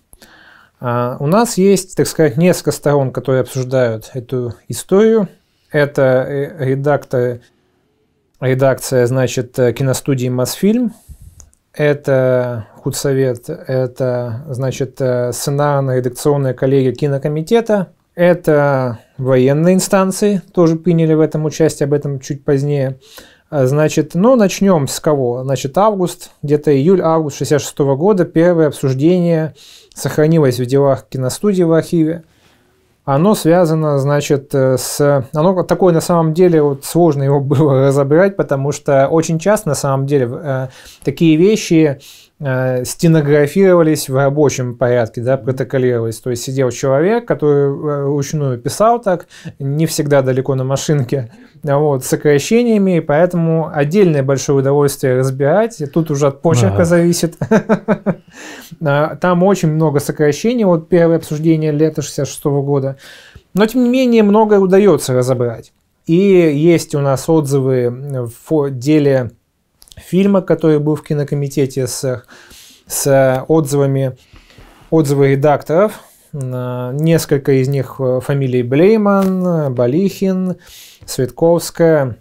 Uh, у нас есть, так сказать, несколько сторон, которые обсуждают эту историю. Это э, редактор, редакция, значит, киностудии «Мосфильм», это худсовет, это, значит, э, на редакционная коллегия кинокомитета, это военные инстанции, тоже приняли в этом участие, об этом чуть позднее. А, значит, ну начнем с кого? Значит, август, где-то июль-август 66 года, первое обсуждение сохранилось в делах киностудии в архиве оно связано, значит, э, с... Оно такое, на самом деле, вот сложно его было разобрать, потому что очень часто, на самом деле, э, такие вещи Э, стенографировались в рабочем порядке, да, протоколировались. То есть сидел человек, который э, ручную писал так, не всегда далеко на машинке, а вот, с сокращениями, и поэтому отдельное большое удовольствие разбирать. тут уже от почерка ага. зависит. А, там очень много сокращений, вот первое обсуждение лета 66 года. Но, тем не менее, многое удается разобрать. И есть у нас отзывы в деле фильма, который был в кинокомитете с, с отзывами, отзывы редакторов. Несколько из них э, фамилии Блейман, Балихин, Светковская,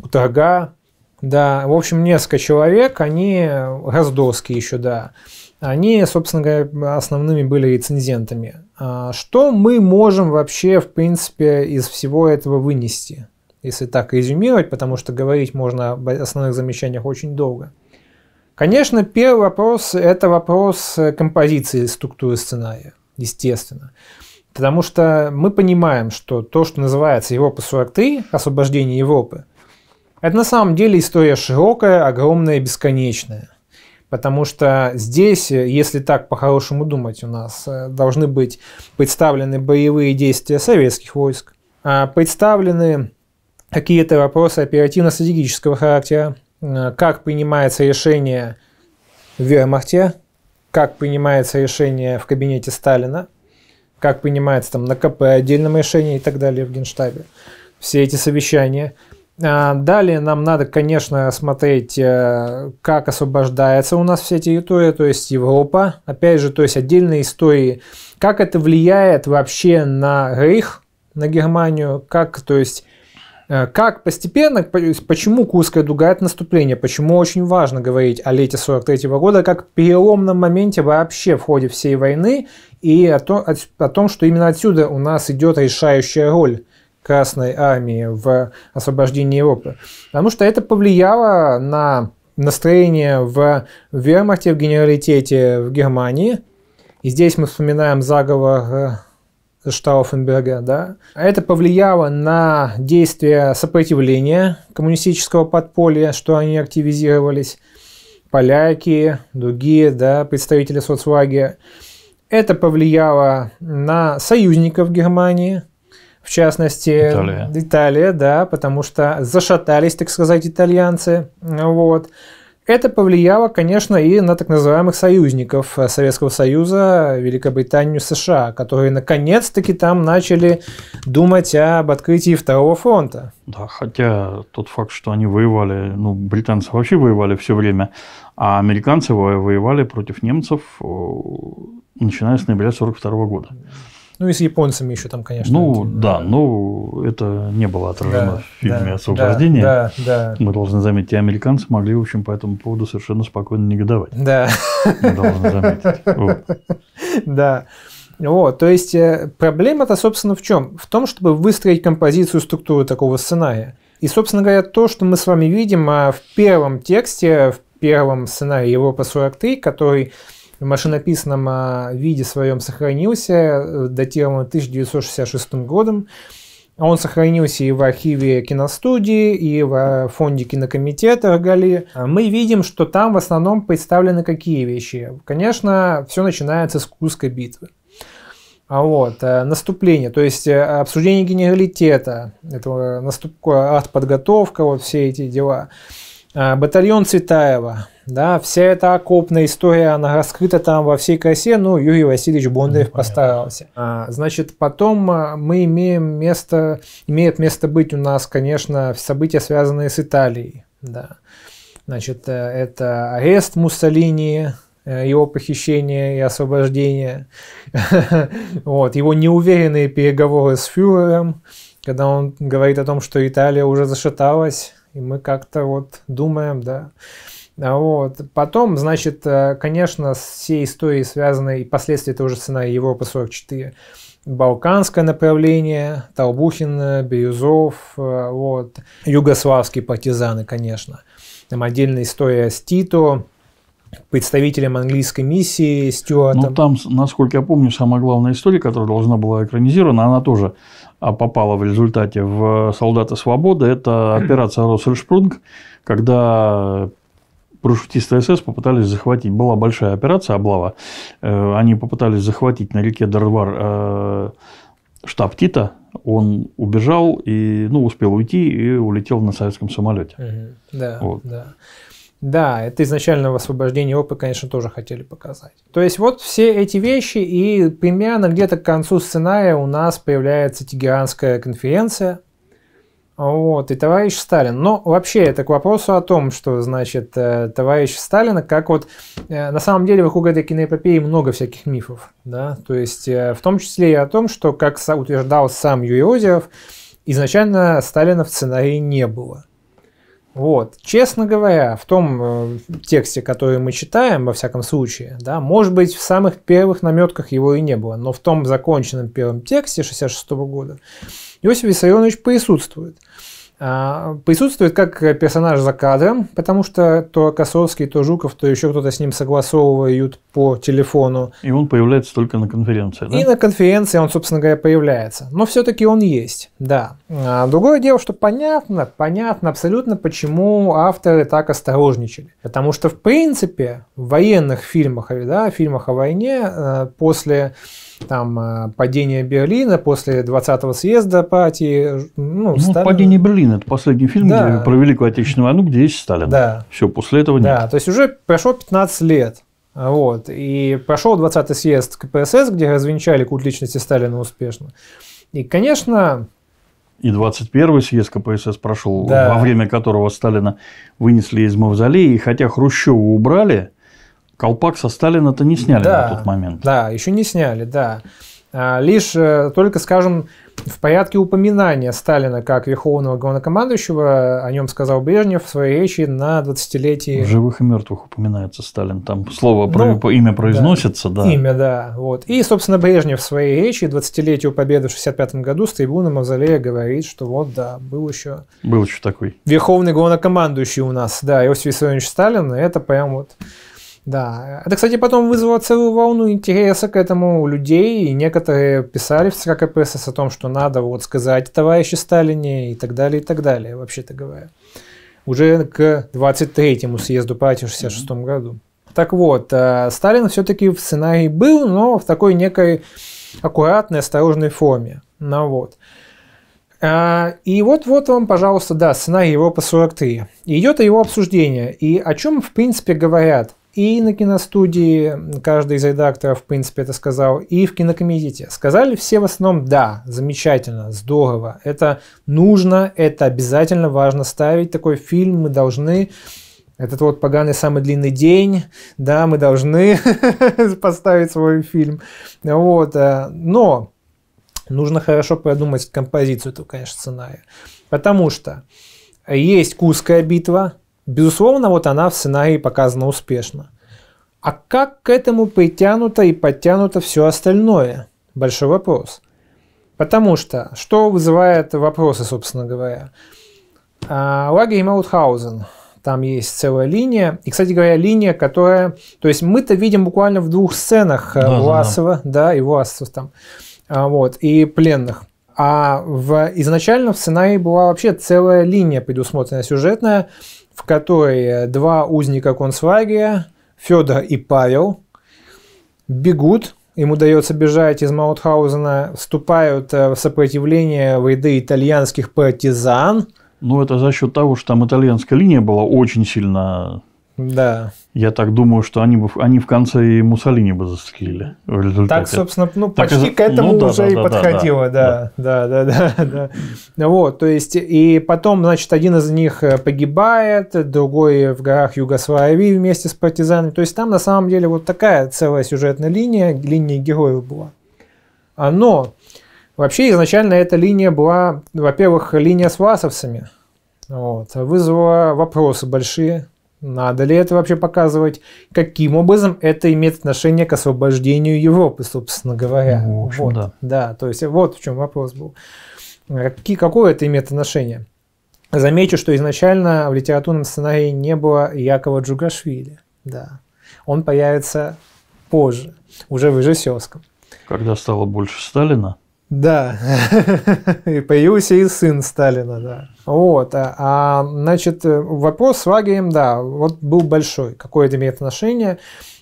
Утага. Да, в общем, несколько человек, они, Газдовский еще, да, они, собственно говоря, основными были рецензентами. А что мы можем вообще, в принципе, из всего этого вынести? если так резюмировать, потому что говорить можно об основных замечаниях очень долго. Конечно, первый вопрос – это вопрос э, композиции структуры сценария, естественно. Потому что мы понимаем, что то, что называется Европа 43, освобождение Европы, это на самом деле история широкая, огромная, бесконечная. Потому что здесь, э, если так по-хорошему думать, у нас э, должны быть представлены боевые действия советских войск, а представлены какие-то вопросы оперативно-стратегического характера, э, как принимается решение в Вермахте, как принимается решение в кабинете Сталина, как принимается там на КП отдельном решении и так далее в Генштабе. Все эти совещания. А, далее нам надо, конечно, рассмотреть, э, как освобождается у нас вся территория, то есть Европа. Опять же, то есть отдельные истории. Как это влияет вообще на Рейх, на Германию, как, то есть Э, как постепенно, почему Курская дуга – это наступление, почему очень важно говорить о лете 43 года как переломном моменте вообще в ходе всей войны и о, то, о, о том, что именно отсюда у нас идет решающая роль Красной Армии в освобождении Европы. Потому что это повлияло на настроение в вермахте, в генералитете в Германии. И здесь мы вспоминаем заговор э, Штауфенберга, да. А это повлияло на действия сопротивления коммунистического подполья, что они активизировались, поляки, другие, да, представители соцлагеря. Это повлияло на союзников Германии, в частности, Италия. Италия, да, потому что зашатались, так сказать, итальянцы, вот. Это повлияло, конечно, и на так называемых союзников э, Советского Союза, Великобританию, США, которые наконец-таки там начали думать об открытии второго фронта. Да, хотя тот факт, что они воевали, ну, британцы вообще воевали все время, а американцы воевали против немцев, начиная с ноября 1942 года. Ну и с японцами еще там, конечно. Ну это, да, да, ну, но это не было отражено да, в фильме да, «Освобождение». Да, да, да. Мы должны заметить, американцы могли, в общем, по этому поводу совершенно спокойно негодовать. Да. Мы должны заметить. Да. Вот, то есть э, проблема-то, собственно, в чем? В том, чтобы выстроить композицию структуру такого сценария. И, собственно говоря, то, что мы с вами видим а, в первом тексте, в первом сценарии Европа 43, который в машинописном а, виде своем сохранился, э, датирован 1966 годом. Он сохранился и в архиве киностудии, и в а, фонде кинокомитета Гали. А мы видим, что там в основном представлены какие вещи. Конечно, все начинается с куска битвы. А вот, э, наступление, то есть э, обсуждение генералитета, этого наступка, артподготовка, вот все эти дела. Батальон Цветаева, да, вся эта окопная история, она раскрыта там во всей красе, но ну, Юрий Васильевич Бондарев ну, постарался. А, значит, потом а, мы имеем место, имеет место быть у нас, конечно, события, связанные с Италией, да. Значит, э, это арест Муссолини, э, его похищение и освобождение, вот, его неуверенные переговоры с фюрером, когда он говорит о том, что Италия уже зашаталась, и мы как-то вот думаем, да. А вот. Потом, значит, э, конечно, все истории связаны и последствия тоже цена Европа 44. Балканское направление, Толбухин, э, Бирюзов, э, вот. югославские партизаны, конечно. Там отдельная история с Тито, представителем английской миссии Стюартом. Ну, там, насколько я помню, самая главная история, которая должна была экранизирована, она тоже а, попала в результате в «Солдаты свободы». Это операция «Россельшпрунг», когда парашютисты СС попытались захватить, была большая операция облава, э, они попытались захватить на реке Дарвар э, штаб Тита, он убежал и, ну, успел уйти и улетел на советском самолете. Да, вот. да. Да, это изначально в освобождении ОПы, конечно, тоже хотели показать. То есть вот все эти вещи, и примерно где-то к концу сценария у нас появляется Тегеранская конференция, вот, и товарищ Сталин. Но вообще это к вопросу о том, что значит э, товарищ Сталин, как вот э, на самом деле вокруг этой киноэпопеи много всяких мифов, да, то есть э, в том числе и о том, что, как утверждал сам Юрий Озеров, изначально Сталина в сценарии не было. Вот, честно говоря, в том тексте, который мы читаем, во всяком случае, да, может быть, в самых первых наметках его и не было, но в том законченном первом тексте 66 года Иосиф Виссарионович присутствует – а, присутствует как персонаж за кадром, потому что то Косовский, то Жуков, то еще кто-то с ним согласовывают по телефону. И он появляется только на конференции, да? И на конференции он, собственно говоря, появляется. Но все-таки он есть, да. А, другое дело, что понятно, понятно абсолютно, почему авторы так осторожничали. Потому что, в принципе, в военных фильмах, да, фильмах о войне э, после там э, падение Берлина после 20-го съезда партии. Ну, ну Сталин... падение Берлина это последний фильм да. где, про Великую Отечественную войну, где есть Сталин. Да. Все, после этого нет. Да, то есть уже прошло 15 лет. Вот. И прошел 20-й съезд КПСС, где развенчали культ личности Сталина успешно. И, конечно, и 21-й съезд КПСС прошел, да. во время которого Сталина вынесли из мавзолея. И хотя Хрущева убрали, Колпак со Сталина-то не сняли да, на тот момент. Да, еще не сняли, да. А, лишь э, только, скажем, в порядке упоминания Сталина как верховного главнокомандующего, о нем сказал Брежнев в своей речи на 20-летие... В «Живых и мертвых» упоминается Сталин, там слово, ну, про... имя произносится, да, да. Имя, да. Вот. И, собственно, Брежнев в своей речи 20-летию победы в 65 году с трибуны Мавзолея говорит, что вот, да, был еще... Был еще такой. Верховный главнокомандующий у нас, да, Иосиф Виссарионович Сталин, это прям вот... Да, это, кстати, потом вызвало целую волну интереса к этому у людей, и некоторые писали в СРКПСС о том, что надо вот сказать товарищи Сталине и так далее, и так далее, вообще-то говоря. Уже к 23-му съезду партии в 66 mm-hmm. году. Так вот, э, Сталин все-таки в сценарии был, но в такой некой аккуратной, осторожной форме. Ну вот. Э, и вот, вот вам, пожалуйста, да, сценарий Европа 43. Идет его обсуждение. И о чем, в принципе, говорят? и на киностудии каждый из редакторов, в принципе, это сказал, и в кинокомедите. Сказали все в основном «да, замечательно, здорово, это нужно, это обязательно важно ставить такой фильм, мы должны...» Этот вот поганый самый длинный день, да, мы должны поставить свой фильм. Вот, э, но нужно хорошо продумать композицию этого, конечно, сценария. Потому что есть Курская битва, Безусловно, вот она в сценарии показана успешно. А как к этому притянуто и подтянуто все остальное? Большой вопрос. Потому что, что вызывает вопросы, собственно говоря? А, Лагерь Маутхаузен. Там есть целая линия. И, кстати говоря, линия, которая... То есть мы-то видим буквально в двух сценах э, да, Власова, да, да и Власов там. А, вот, и пленных. А в, изначально в сценарии была вообще целая линия предусмотренная сюжетная, в которой э, два узника концлагеря, Федор и Павел, бегут, им удается бежать из Маутхаузена, вступают э, в сопротивление в ряды итальянских партизан. Ну, это за счет того, что там итальянская линия была очень сильно да. Я так думаю, что они бы они в конце и Муссолини бы застрелили в результате. Так, собственно, ну почти и... к этому ну, да, уже да, и да, подходило, да, да, да, да, да, да. Вот, то есть и потом, значит, один из них э, погибает, другой в горах Югославии вместе с партизанами. То есть там на самом деле вот такая целая сюжетная линия, линия героев была. А, но вообще изначально эта линия была, во-первых, линия с васовцами. Вот, вызвала вопросы большие надо ли это вообще показывать? Каким образом это имеет отношение к освобождению Европы, собственно говоря? Ну, в общем, вот, да. да, то есть вот в чем вопрос был. Э, какие, какое это имеет отношение? Замечу, что изначально в литературном сценарии не было Якова Джугашвили. Да. Он появится позже, уже в режиссерском. Когда стало больше Сталина? Да, и появился и сын Сталина, да. Вот, а, а значит, э, вопрос с Вагием, да, вот был большой, какое это имеет отношение.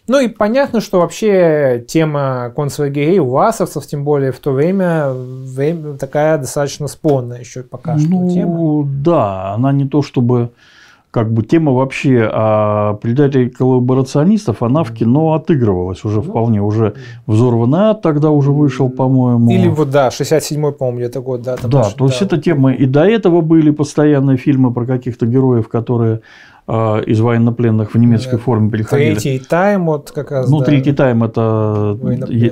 Ну и понятно, что вообще тема концлагерей у васовцев, тем более в то время, время такая достаточно спорная еще пока ну, что тема. Ну да, она не то чтобы как бы тема вообще а, предателей коллаборационистов, она в кино отыгрывалась уже ну, вполне, уже взорвана. тогда уже вышел, по-моему. Или вот, да, 67-й, по-моему, где-то год, да. Там да, больше, то да. есть, это темы. и до этого были постоянные фильмы про каких-то героев, которые а, из военнопленных в немецкой форме переходили. Третий тайм вот как раз. Ну, да. третий тайм это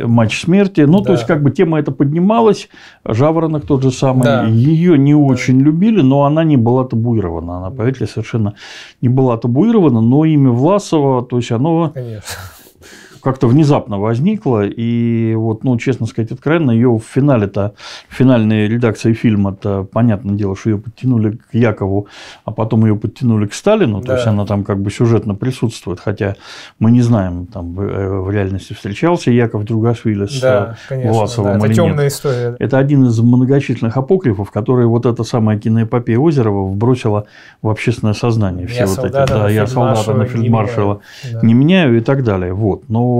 матч смерти. Ну, да. то есть, как бы тема эта поднималась. Жаворонок тот же самый. Да. Ее не да. очень любили, но она не была табуирована. Она, поверьте, совершенно не была табуирована, но имя Власова, то есть оно Конечно как-то внезапно возникла. И вот, ну, честно сказать, откровенно, ее в финале-то, финальной редакции фильма-то, понятное дело, что ее подтянули к Якову, а потом ее подтянули к Сталину. Да. То есть она там как бы сюжетно присутствует, хотя мы не знаем, там в э, реальности встречался Яков Другашвили с да, э, конечно, Власовым да, это темная нет. история. Это один из многочисленных апокрифов, которые вот эта самая киноэпопея Озерова вбросила в общественное сознание. Все я вот эти, да, я солдата на фельдмаршала не меняю. не меняю и так далее. Вот. Но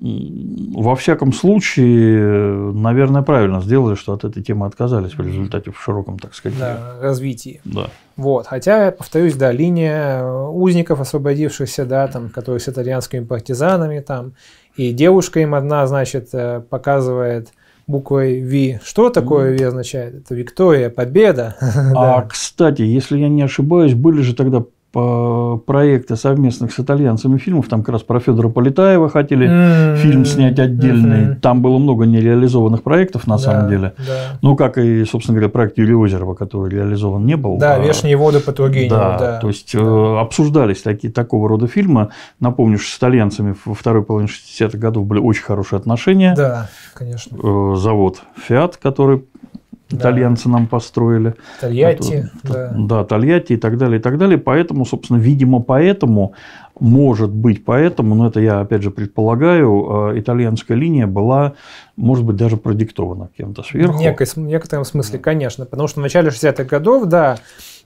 во всяком случае, наверное, правильно сделали, что от этой темы отказались в результате в широком, так сказать, да, развитии. Да. Вот. Хотя, повторюсь, да, линия узников, освободившихся, да, там, которые с итальянскими партизанами, там, и девушка им одна, значит, э, показывает буквой V. Что такое V означает? Это Виктория, победа. А, да. кстати, если я не ошибаюсь, были же тогда проекта совместных с итальянцами фильмов, там как раз про Федора Полетаева хотели mm-hmm. фильм снять отдельный, mm-hmm. там было много нереализованных проектов на да, самом деле, да. ну как и, собственно говоря, проект Юрия Озерова, который реализован не был. Да, а... «Вешние воды» по Тургеневу. Да, да, то есть да. Э, обсуждались такие, такого рода фильмы, напомню, что с итальянцами во второй половине 60-х годов были очень хорошие отношения. Да, конечно. Э, завод «Фиат», который итальянцы да. нам построили. Тольятти. Это, а да. да, Тольятти и так далее, и так далее. Поэтому, собственно, видимо, поэтому, может быть, поэтому, но это я, опять же, предполагаю, э, итальянская линия была, может быть, даже продиктована кем-то сверху. В, некой, в некотором смысле, конечно. Потому что в начале 60-х годов, да,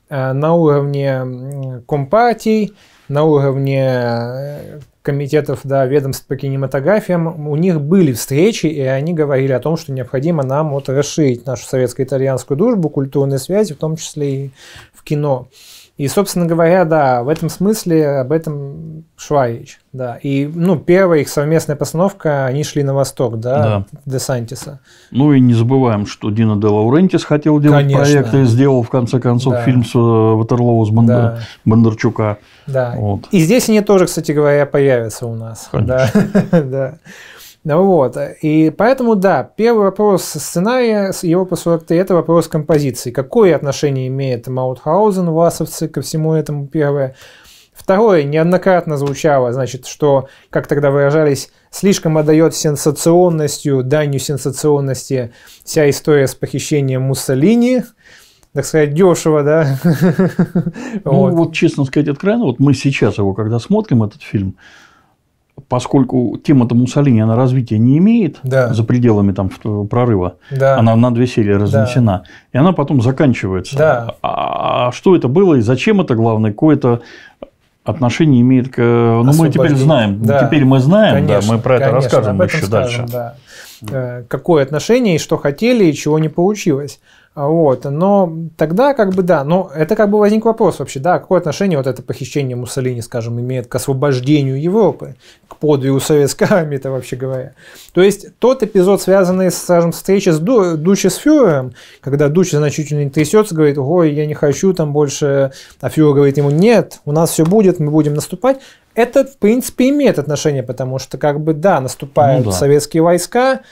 э, на уровне компартий, на уровне э, комитетов, да, ведомств по кинематографиям, у них были встречи, и они говорили о том, что необходимо нам вот расширить нашу советско-итальянскую дружбу, культурные связи, в том числе и в кино. И, собственно говоря, да, в этом смысле об этом шла Да. И, ну, первая их совместная постановка, они шли на восток, да, да. Десантиса. Ну и не забываем, что Дина де Лаурентис хотел делать Конечно. проект и сделал, в конце концов, да. фильм с э, Ватерлоу с Бондар... да. Бондарчука. Да. Вот. И здесь они тоже, кстати говоря, появятся у нас. Конечно. Да. Вот. И поэтому, да, первый вопрос сценария, его по 43, это вопрос композиции. Какое отношение имеет Маутхаузен, Власовцы ко всему этому, первое. Второе, неоднократно звучало, значит, что, как тогда выражались, слишком отдает сенсационностью, данью сенсационности вся история с похищением Муссолини, так сказать, дешево, да? Ну, вот. вот, честно сказать, откровенно, вот мы сейчас его, когда смотрим, этот фильм, поскольку тема-то Муссолини, она развития не имеет да. за пределами там э, прорыва, да. она на две серии разнесена, да. и она потом заканчивается. Да. А, а что это было и зачем это, главное, какое-то отношение имеет к... Э, ну, мы теперь знаем, да. теперь мы знаем, конечно, да, мы про это расскажем еще скажем, дальше. Да. Э, какое отношение и что хотели, и чего не получилось. А вот, но тогда как бы да, но это как бы возник вопрос вообще, да, какое отношение вот это похищение Муссолини, скажем, имеет к освобождению Европы, к подвигу советской армии, это вообще говоря. То есть тот эпизод, связанный, скажем, встречи с Ду Дучи с фюрером, когда Дучи значительно не трясется, говорит, ой, я не хочу там больше, а фюрер говорит ему, нет, у нас все будет, мы будем наступать, это, в принципе, имеет отношение, потому что, как бы, да, наступают ну, да. советские войска,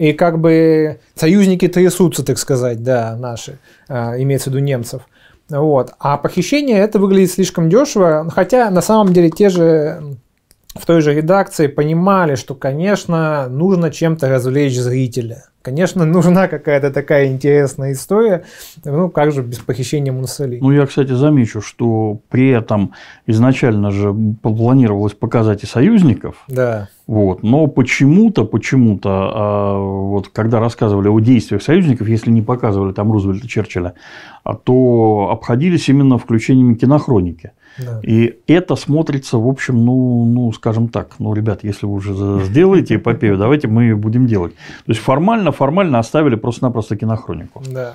и как бы союзники трясутся, так сказать, да, наши, а, имеется в виду немцев. Вот. А похищение это выглядит слишком дешево, хотя на самом деле те же в той же редакции понимали, что, конечно, нужно чем-то развлечь зрителя. Конечно, нужна какая-то такая интересная история. Ну, как же без похищения Муссолини. Ну, я, кстати, замечу, что при этом изначально же планировалось показать и союзников. Да. Вот. Но почему-то, почему-то, а, вот, когда рассказывали о действиях союзников, если не показывали там Рузвельта, Черчилля, а, то обходились именно включениями кинохроники. И это смотрится, в общем, ну, ну, скажем так, ну, ребят, если вы уже сделаете эпопею, давайте мы ее будем делать. То есть формально, формально оставили просто-напросто кинохронику. Да.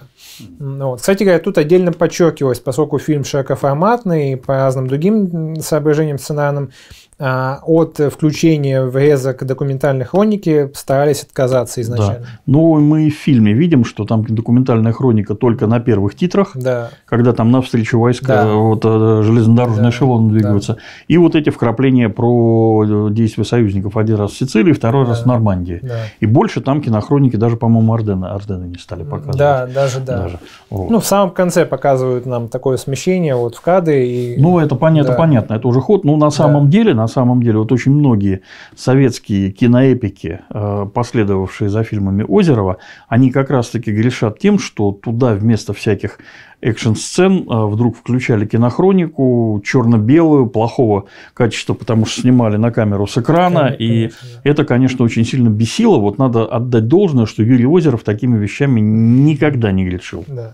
Ну, вот. Кстати говоря, тут отдельно подчеркивалось, поскольку фильм широкоформатный, по разным другим соображениям сценарным, а, от включения врезок документальной хроники старались отказаться изначально. Да. Ну, мы в фильме видим, что там документальная хроника только на первых титрах, да. когда там навстречу войска да. вот, э, железнодорожный да. эшелон двигаются. Да. И вот эти вкрапления про действия союзников. Один раз в Сицилии, второй да. раз в Нормандии. Да. И больше там кинохроники даже, по-моему, Ордена, Ордена не стали показывать. Да, даже, да. Даже. Вот. Ну, в самом конце показывают нам такое смещение вот в кады. И... Ну, это, понятно, да. понятно, это уже ход. Но ну, на самом да. деле, на на самом деле вот очень многие советские киноэпики, э, последовавшие за фильмами Озерова, они как раз-таки грешат тем, что туда вместо всяких экшн-сцен э, вдруг включали кинохронику черно-белую, плохого качества, потому что снимали на камеру с экрана. Конечно, и конечно, да. это, конечно, очень сильно бесило. Вот надо отдать должное, что Юрий Озеров такими вещами никогда не грешил. Да.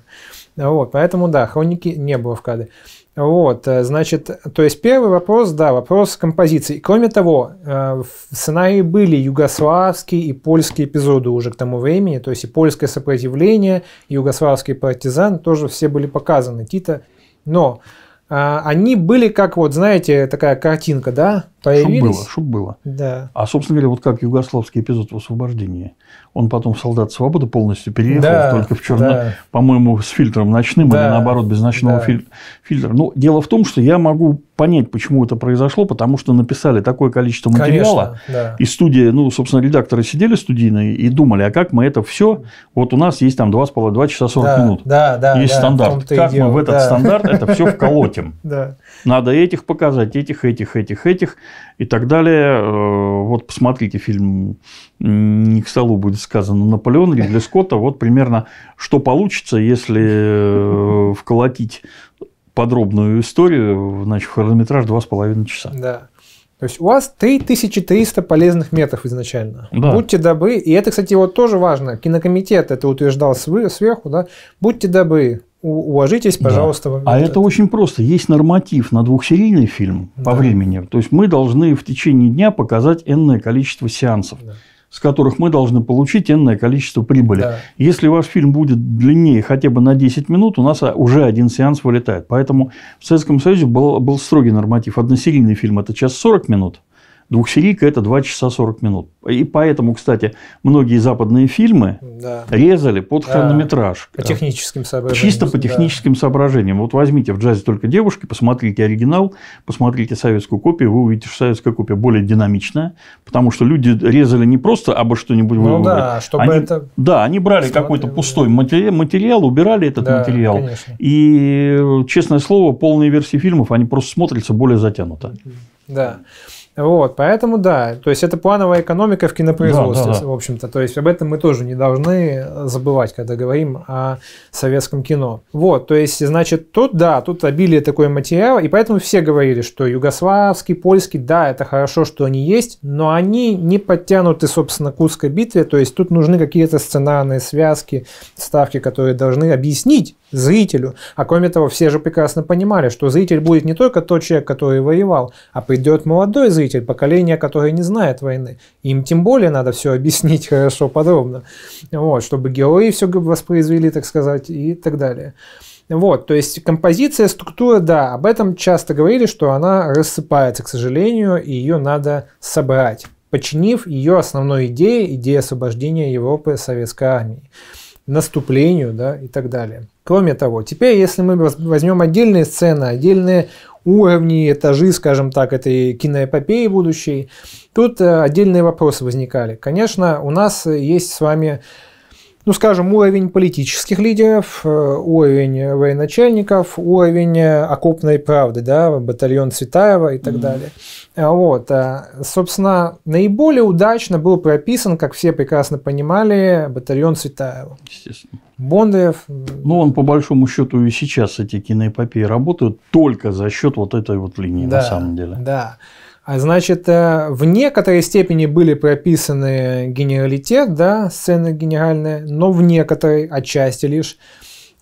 Вот, поэтому да, хроники не было в кадре. Вот, э, значит, то есть первый вопрос, да, вопрос композиции. Кроме того, э, в сценарии были югославские и польские эпизоды уже к тому времени, то есть и польское сопротивление, и югославский партизан тоже все были показаны Тита, но э, они были как вот, знаете, такая картинка, да, появились. Шуб было, шуб было. Да. А, собственно говоря, вот как югославский эпизод в освобождении. Он потом солдат свободы полностью переехал да, только в черно, да. по-моему, с фильтром ночным да, или наоборот без ночного да. филь... фильтра. Но ну, дело в том, что я могу понять, почему это произошло, потому что написали такое количество материала, Конечно, да. и студия, ну, собственно, редакторы сидели студийные и думали, а как мы это все, вот у нас есть там 2,5, 2 часа 40 да, минут, да, да, есть да, стандарт, как мы дело, в этот да. стандарт это все вколотим. Надо этих показать, этих, этих, этих, этих, и так далее. Э, вот посмотрите фильм «Не к столу будет сказано Наполеон» или для Скотта. Вот примерно, что получится, если э, вколотить подробную историю, значит, в хронометраж 2,5 часа. Да. То есть у вас 3300 полезных метров изначально. Да. Будьте добры, и это, кстати, вот тоже важно, кинокомитет это утверждал сверху, да, будьте добры, уложитесь, пожалуйста. Да. А это очень просто. Есть норматив на двухсерийный фильм да. по времени. То есть мы должны в течение дня показать энное количество сеансов. Да с которых мы должны получить энное количество прибыли. Да. Если ваш фильм будет длиннее хотя бы на 10 минут, у нас а, уже один сеанс вылетает. Поэтому в Советском Союзе был, был строгий норматив. Односерийный фильм – это час 40 минут. Двухсерийка – это 2 часа 40 минут. И поэтому, кстати, многие западные фильмы да. резали под да. хронометраж. По техническим соображениям. Чисто по техническим да. соображениям. Вот возьмите в джазе только девушки, посмотрите оригинал, посмотрите советскую копию, вы увидите, что советская копия более динамичная, потому что люди резали не просто обо что-нибудь ну, да, чтобы они, это... Да, они брали какой-то пустой материал, материал убирали этот да, материал. Конечно. И, честное слово, полные версии фильмов, они просто смотрятся более затянуто. Угу. Да. Вот, поэтому да, то есть это плановая экономика в кинопроизводстве, да, да, да. в общем-то. То есть об этом мы тоже не должны э, забывать, когда говорим о советском кино. Вот, то есть, значит, тут, да, тут обилие такой материала, и поэтому все говорили, что югославский, польский, да, это хорошо, что они есть, но они не подтянуты, собственно, к узкой битве, то есть тут нужны какие-то сценарные связки, ставки, которые должны объяснить зрителю. А кроме того, все же прекрасно понимали, что зритель будет не только тот человек, который воевал, а при придет молодой зритель, поколение, которое не знает войны. Им тем более надо все объяснить хорошо, подробно, вот, чтобы герои все воспроизвели, так сказать, и так далее. Вот, то есть композиция, структура, да, об этом часто говорили, что она рассыпается, к сожалению, и ее надо собрать, починив ее основной идеей идее освобождения Европы советской армии наступлению да, и так далее. Кроме того, теперь если мы возьмем отдельные сцены, отдельные уровни, этажи, скажем так, этой киноэпопеи будущей, тут э, отдельные вопросы возникали. Конечно, у нас есть с вами ну, скажем, уровень политических лидеров, э, уровень военачальников, уровень э, окопной правды, да, батальон Цветаева и так mm-hmm. далее. А, вот. А, собственно, наиболее удачно был прописан, как все прекрасно понимали, батальон Цветаева. Естественно. Бондаев. Ну, он по большому счету и сейчас эти киноэпопеи работают только за счет вот этой вот линии, да, на самом деле. Да. А значит, э, в некоторой степени были прописаны генералитет, да, сцены генеральные, но в некоторой, отчасти лишь.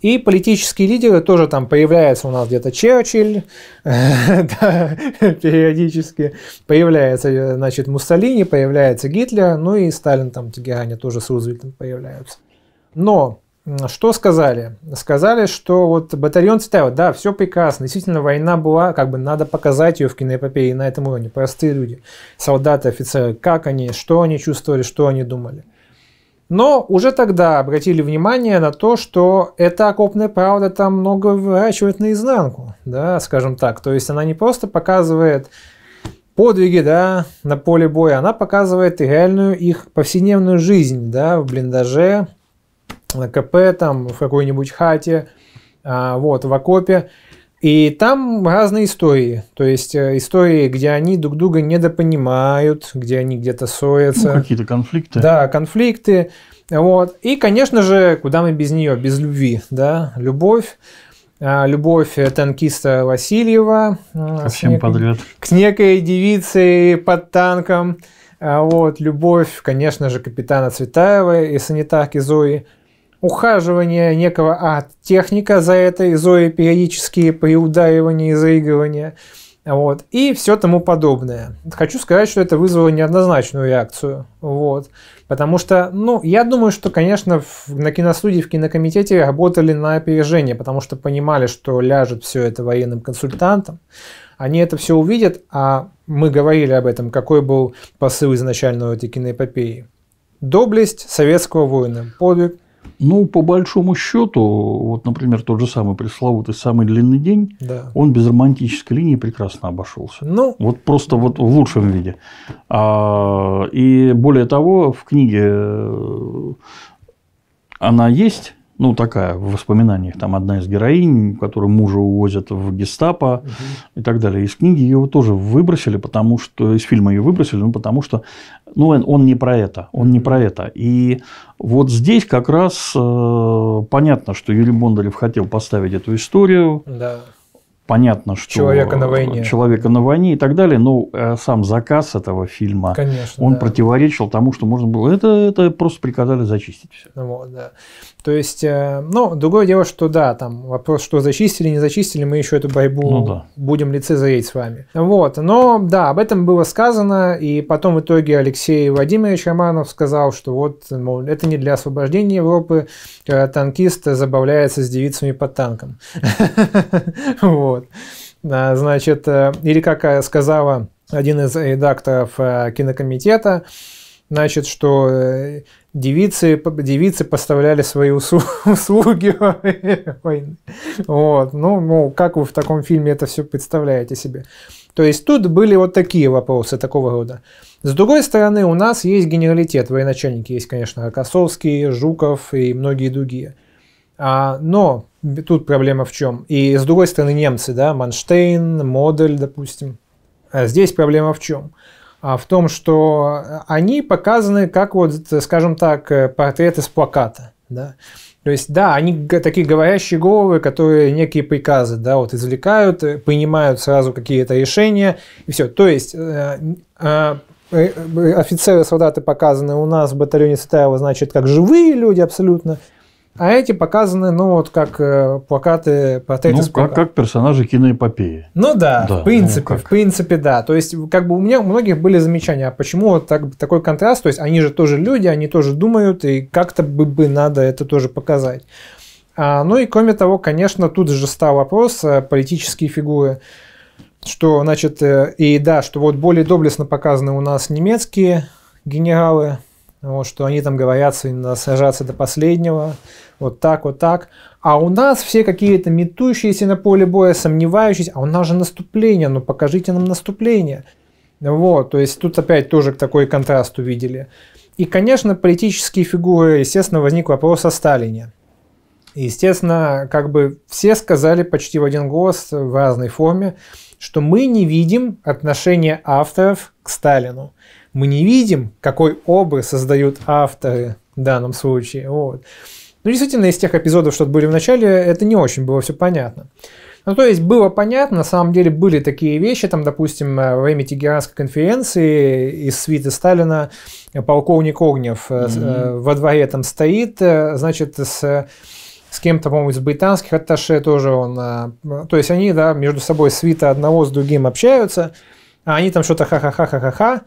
И политические лидеры тоже там появляются у нас где-то Черчилль, да, периодически появляется, э, значит, Муссолини, появляется Гитлер, ну и Сталин там в Тегеране тоже с Рузвельтом появляются. Но что сказали? Сказали, что вот батальон Цветаева, да, все прекрасно, действительно война была, как бы надо показать ее в киноэпопее на этом уровне. Простые люди, солдаты, офицеры, как они, что они чувствовали, что они думали. Но уже тогда обратили внимание на то, что эта окопная правда там много выворачивает наизнанку, да, скажем так. То есть она не просто показывает подвиги, да, на поле боя, она показывает реальную их повседневную жизнь, да, в блиндаже, на КП, там, в какой-нибудь хате, а, вот, в окопе. И там разные истории. То есть э, истории, где они друг друга недопонимают, где они где-то ссорятся. Ну, какие-то конфликты. Да, конфликты. Вот. И, конечно же, куда мы без нее, без любви, да, любовь. А, любовь э, танкиста Васильева. Э, Ко всем некой, подряд. К некой девице под танком. А, вот, любовь, конечно же, капитана Цветаева и санитарки Зои ухаживание некого от техника за этой Зои, периодические приударивания и заигрывания, вот, и все тому подобное. Хочу сказать, что это вызвало неоднозначную реакцию, вот, потому что, ну, я думаю, что, конечно, в, на киностудии, в кинокомитете работали на опережение, потому что понимали, что ляжет все это военным консультантам, они это все увидят, а мы говорили об этом, какой был посыл изначально у этой киноэпопеи. Доблесть советского воина, подвиг ну, по большому счету, вот, например, тот же самый пресловутый «Самый длинный день», да. он без романтической линии прекрасно обошелся. Ну, вот просто вот в лучшем виде. А, и более того, в книге э, она есть, ну, такая, в воспоминаниях, там одна из героинь, которую мужа увозят в гестапо угу. и так далее. Из книги ее тоже выбросили, потому что, из фильма ее выбросили, ну, потому что, ну, он, не про это, он не про это. И вот здесь как раз э, понятно, что Юрий Бондарев хотел поставить эту историю. Да. Понятно, что человека на войне, человека на войне и так далее, но э, сам заказ этого фильма, Конечно, он да. противоречил тому, что можно было. Это это просто приказали зачистить все. Вот, да. То есть, э, ну, другое дело, что да, там вопрос, что зачистили, не зачистили, мы еще эту борьбу ну, да. будем лицезреть с вами. Вот, но да, об этом было сказано, и потом в итоге Алексей Владимирович Романов сказал, что вот, мол, это не для освобождения Европы, э, танкист забавляется с девицами под танком. Вот. А, значит, э, или как сказала один из редакторов кинокомитета, значит, что девицы, девицы поставляли свои услуги войны. Вот. Ну, ну, как вы в таком фильме это все представляете себе? То есть тут были вот такие вопросы такого рода. С другой стороны, у нас есть генералитет, военачальники есть, конечно, Косовский, Жуков и многие другие. А, но тут проблема в чем? И с другой стороны немцы, да, Манштейн, Модель, допустим. А здесь проблема в чем? А в том, что э, они показаны как вот, э, скажем так, э, портрет из плаката. Да? То есть, да, они такие говорящие головы, которые некие приказы, да, вот извлекают, принимают сразу какие-то решения и все. То есть, а, э, э, офицеры, солдаты показаны у нас в батальоне Цветаева, значит, как живые люди абсолютно, а эти показаны, ну, вот как э, плакаты по Tetris. Ну, как, как персонажи киноэпопеи. Ну да, да в ну принципе, ну, в принципе, да. То есть, как бы у меня у многих были замечания, а почему вот так, такой контраст? То есть, они же тоже люди, они тоже думают, и как-то бы, бы надо это тоже показать. А, ну и кроме того, конечно, тут же стал вопрос э, политические фигуры что, значит, э, и да, что вот более доблестно показаны у нас немецкие генералы, вот, что они там говорят, сражаться до последнего, вот так, вот так. А у нас все какие-то метущиеся на поле боя, сомневающиеся, а у нас же наступление, ну покажите нам наступление. Вот, то есть тут опять тоже такой контраст увидели. И, конечно, политические фигуры, естественно, возник вопрос о Сталине. И, естественно, как бы все сказали почти в один голос в разной форме, что мы не видим отношения авторов к Сталину мы не видим, какой образ создают авторы в данном случае. Вот. Ну, действительно, из тех эпизодов, что были в начале, это не очень было все понятно. Ну, то есть было понятно, на самом деле были такие вещи, там, допустим, э, во время Тегеранской конференции из свиты Сталина э, полковник Огнев mm-hmm. во дворе там стоит, значит, с с кем-то, по-моему, из британских атташе тоже он... То есть они, да, между собой свита одного с другим общаются, а они там что-то ха-ха-ха-ха-ха-ха.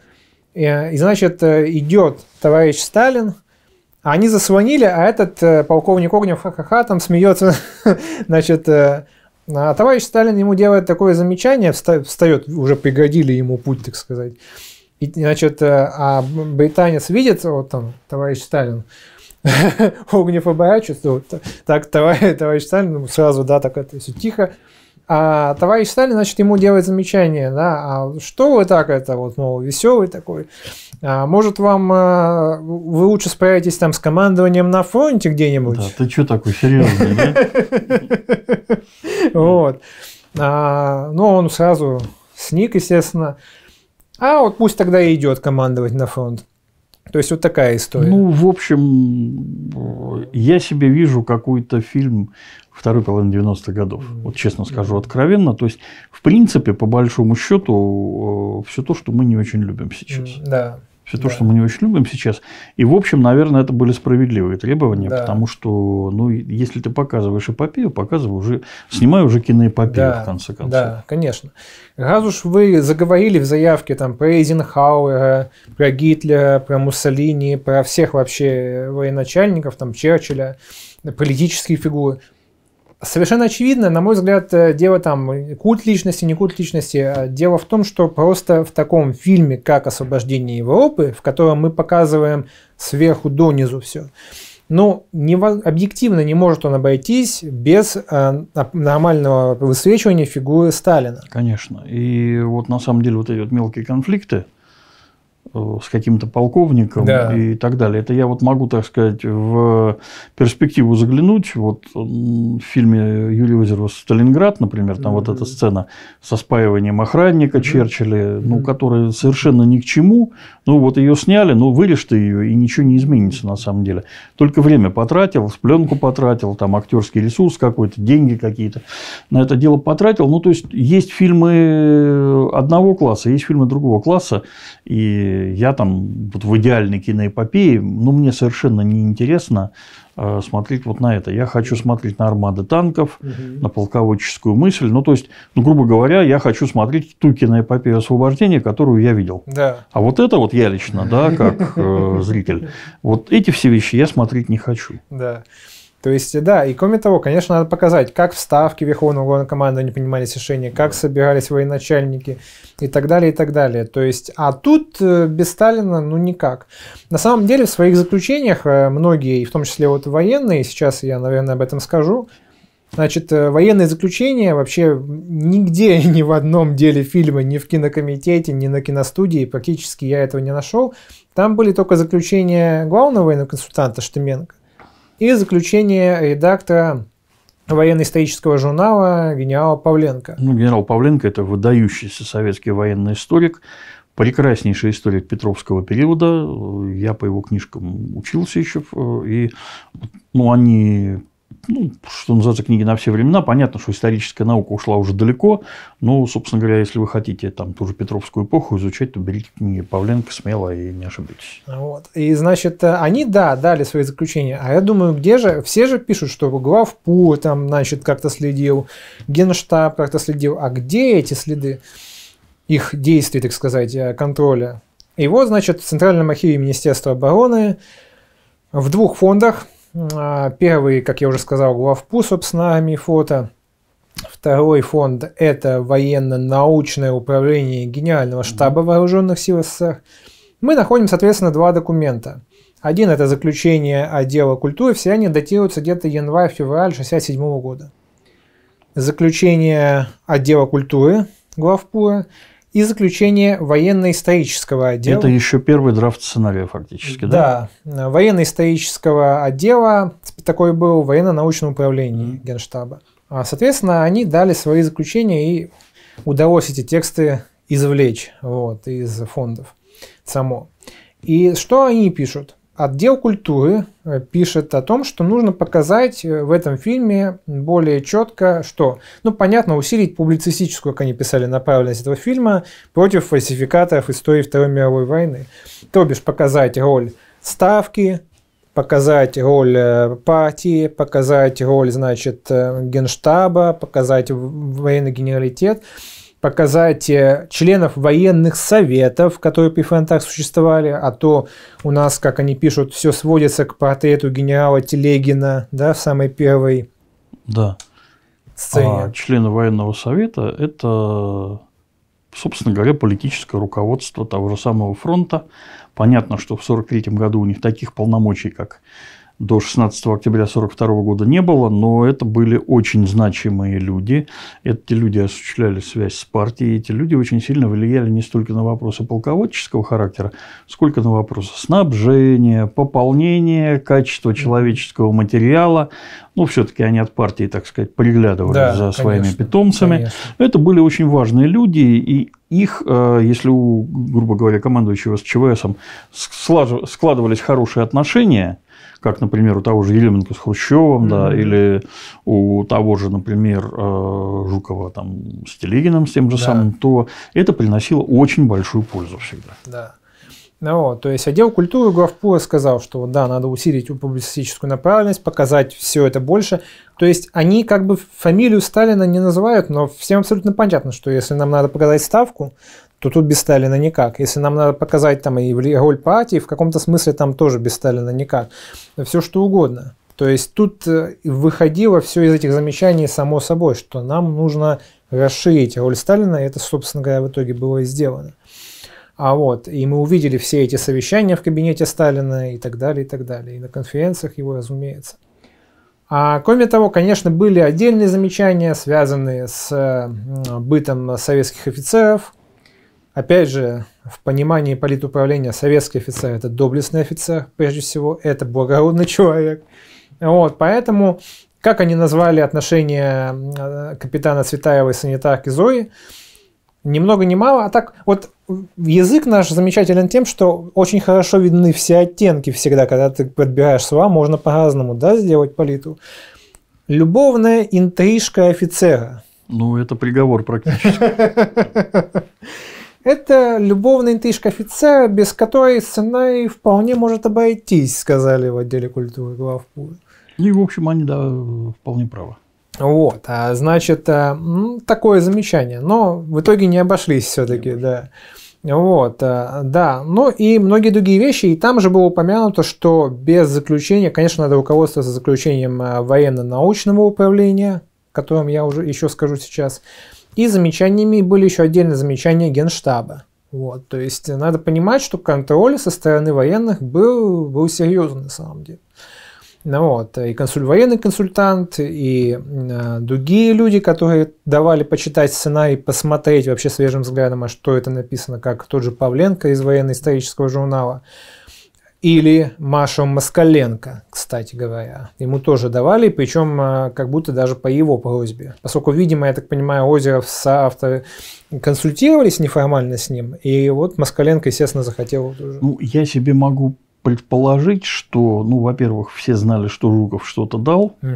Э, и, значит, э, идет товарищ Сталин, они заслонили, а этот э, полковник Огнев ха-ха-ха там смеется, значит, а товарищ Сталин ему делает такое замечание, встает, уже пригодили ему путь, так сказать. И, значит, а британец видит, вот там, товарищ Сталин, Огнев оборачивается, вот, так, товарищ, товарищ Сталин, сразу, да, так это все тихо, а товарищ Сталин, значит, ему делает замечание, да, а что вы так это вот, мол, веселый такой, а может вам, э, вы лучше справитесь там с командованием на фронте где-нибудь? Да, ты что такой серьезный, Вот. А, Но ну, он сразу сник, естественно. А вот пусть тогда и идет командовать на фронт. То есть вот такая история. Ну, в общем, я себе вижу какой-то фильм второй половины 90-х годов. Вот честно скажу откровенно. То есть, в принципе, по большому счету, э, все то, что мы не очень любим сейчас. Да. Все да. то, что мы не очень любим сейчас. И, в общем, наверное, это были справедливые требования, да. потому что, ну, если ты показываешь эпопею, показывай уже, снимай уже киноэпопею, да. в конце концов. Да, конечно. Раз уж вы заговорили в заявке там про Эйзенхауэра, про Гитлера, про Муссолини, про всех вообще военачальников, там, Черчилля, политические фигуры. Совершенно очевидно, на мой взгляд, э, дело там культ личности, не культ личности. А дело в том, что просто в таком фильме, как «Освобождение Европы», в котором мы показываем сверху донизу все, но ну, не, объективно не может он обойтись без э, нормального высвечивания фигуры Сталина. Конечно. И вот на самом деле вот эти вот мелкие конфликты, Э, с каким-то полковником да. и так далее. Это я вот могу, так сказать, в перспективу заглянуть. Вот в фильме Юлия Озерова «Сталинград», например, там mm-hmm. вот эта сцена со спаиванием охранника mm-hmm. Черчилля, ну, mm-hmm. которая совершенно ни к чему. Ну, вот ее сняли, ну, вырежь ты ее, и ничего не изменится на самом деле. Только время потратил, с пленку потратил, там актерский ресурс какой-то, деньги какие-то на это дело потратил. Ну, то есть, есть фильмы одного класса, есть фильмы другого класса, и я там вот в идеальной киноэпопее, ну, мне совершенно не интересно э, смотреть вот на это. Я хочу смотреть на армады танков, угу. на полководческую мысль. Ну, то есть, ну, грубо говоря, я хочу смотреть ту киноэпопею освобождения, которую я видел. Да. А вот это вот я лично, да, как э, зритель, вот эти все вещи я смотреть не хочу. Да. То есть, да, и кроме того, конечно, надо показать, как вставки Ставке Верховного Главнокомандования принимались решения, как собирались военачальники и так далее, и так далее. То есть, а тут э, без Сталина, ну, никак. На самом деле, в своих заключениях э, многие, и в том числе вот военные, сейчас я, наверное, об этом скажу, Значит, э, военные заключения вообще нигде, ни в одном деле фильма, ни в кинокомитете, ни на киностудии, практически я этого не нашел. Там были только заключения главного военного консультанта Штеменко и заключение редактора военно-исторического журнала генерала Павленко. Ну, генерал Павленко – это выдающийся советский военный историк, прекраснейший историк Петровского периода. Я по его книжкам учился еще. Э, и ну, они ну, что называется, книги на все времена. Понятно, что историческая наука ушла уже далеко, но, собственно говоря, если вы хотите там ту же Петровскую эпоху изучать, то берите книги Павленко смело и не ошибитесь. Вот. И, значит, они, да, дали свои заключения, а я думаю, где же, все же пишут, что Главпу там, значит, как-то следил, Генштаб как-то следил, а где эти следы их действий, так сказать, э, контроля? И вот значит, в Центральном архиве Министерства обороны в двух фондах – а, первый, как я уже сказал, главпу, собственно, армии флота. Второй фонд – это военно-научное управление Генерального штаба Вооруженных сил СССР. Мы находим, соответственно, два документа. Один – это заключение отдела культуры, все они датируются где-то январь-февраль 1967 года. Заключение отдела культуры главпура – и заключение военно-исторического отдела. Это еще первый драфт сценария фактически, да? Да. Военно-исторического отдела, такой был в военно-научном управлении mm-hmm. Генштаба. А, соответственно, они дали свои заключения и удалось эти тексты извлечь вот, из фондов само. И что они пишут? Отдел культуры э, пишет о том, что нужно показать э, в этом фильме более четко, что, ну, понятно, усилить публицистическую, как они писали, направленность этого фильма против фальсификаторов истории Второй мировой войны. То бишь показать роль ставки, показать роль э, партии, показать роль, значит, генштаба, показать военный генералитет показать э, членов военных советов, которые при фронтах существовали, а то у нас, как они пишут, все сводится к портрету генерала Телегина, да, в самой первой да. сцене. А члены военного совета – это, собственно говоря, политическое руководство того же самого фронта. Понятно, что в 1943 году у них таких полномочий, как до 16 октября 1942 года не было, но это были очень значимые люди. Эти люди осуществляли связь с партией, эти люди очень сильно влияли не столько на вопросы полководческого характера, сколько на вопросы снабжения, пополнения, качества человеческого материала. Ну, все-таки они от партии, так сказать, приглядывали да, за своими конечно, питомцами. Конечно. Это были очень важные люди, и их, э, если у, грубо говоря, командующего с ЧВС складывались хорошие отношения – как, например, у того же Еременко с Хрущевым, mm-hmm. да, или у того же, например, э, Жукова там, с Телегиным, с тем же да. самым, то это приносило очень большую пользу всегда. Да. Ну, вот, то есть отдел культуры Главпула сказал, что да, надо усилить публицистическую направленность, показать все это больше. То есть они как бы фамилию Сталина не называют, но всем абсолютно понятно, что если нам надо показать ставку, то тут без Сталина никак. Если нам надо показать там и роль Пати, в каком-то смысле там тоже без Сталина никак. Все что угодно. То есть тут э, выходило все из этих замечаний само собой, что нам нужно расширить роль Сталина, и это, собственно говоря, в итоге было и сделано. А вот, и мы увидели все эти совещания в кабинете Сталина и так далее, и так далее, и на конференциях его, разумеется. А кроме того, конечно, были отдельные замечания, связанные с э, бытом советских офицеров, Опять же, в понимании политуправления советский офицер – это доблестный офицер, прежде всего, это благородный человек. Вот, поэтому, как они назвали отношения э, капитана Цветаевой и санитарки Зои, ни много ни мало, а так вот язык наш замечателен тем, что очень хорошо видны все оттенки всегда, когда ты подбираешь слова, можно по-разному да, сделать политу. Любовная интрижка офицера. Ну, это приговор практически. Это любовная интрижка офицера, без которой и вполне может обойтись, сказали в отделе культуры главпура. И, в общем, они, да, вполне правы. Вот, а значит, ну, такое замечание. Но в итоге не обошлись все-таки, да. Вот, э, да. Ну и многие другие вещи. И там же было упомянуто, что без заключения, конечно, надо руководствоваться заключением э, военно-научного управления, о котором я уже еще скажу сейчас. И замечаниями были еще отдельные замечания Генштаба. Вот, то есть э, надо понимать, что контроль со стороны военных был, был серьезен на самом деле. Ну, вот, э, и консуль, военный консультант, и э, другие люди, которые давали почитать сценарий, посмотреть вообще свежим взглядом, а что это написано, как тот же Павленко из военно-исторического журнала, или Машу Москаленко, кстати говоря. Ему тоже давали, причем э, как будто даже по его просьбе. Поскольку, видимо, я так понимаю, Озеров с соавторы консультировались неформально с ним, и вот Москаленко, естественно, захотел тоже. Ну, я себе могу предположить, что, ну, во-первых, все знали, что Жуков что-то дал. Угу.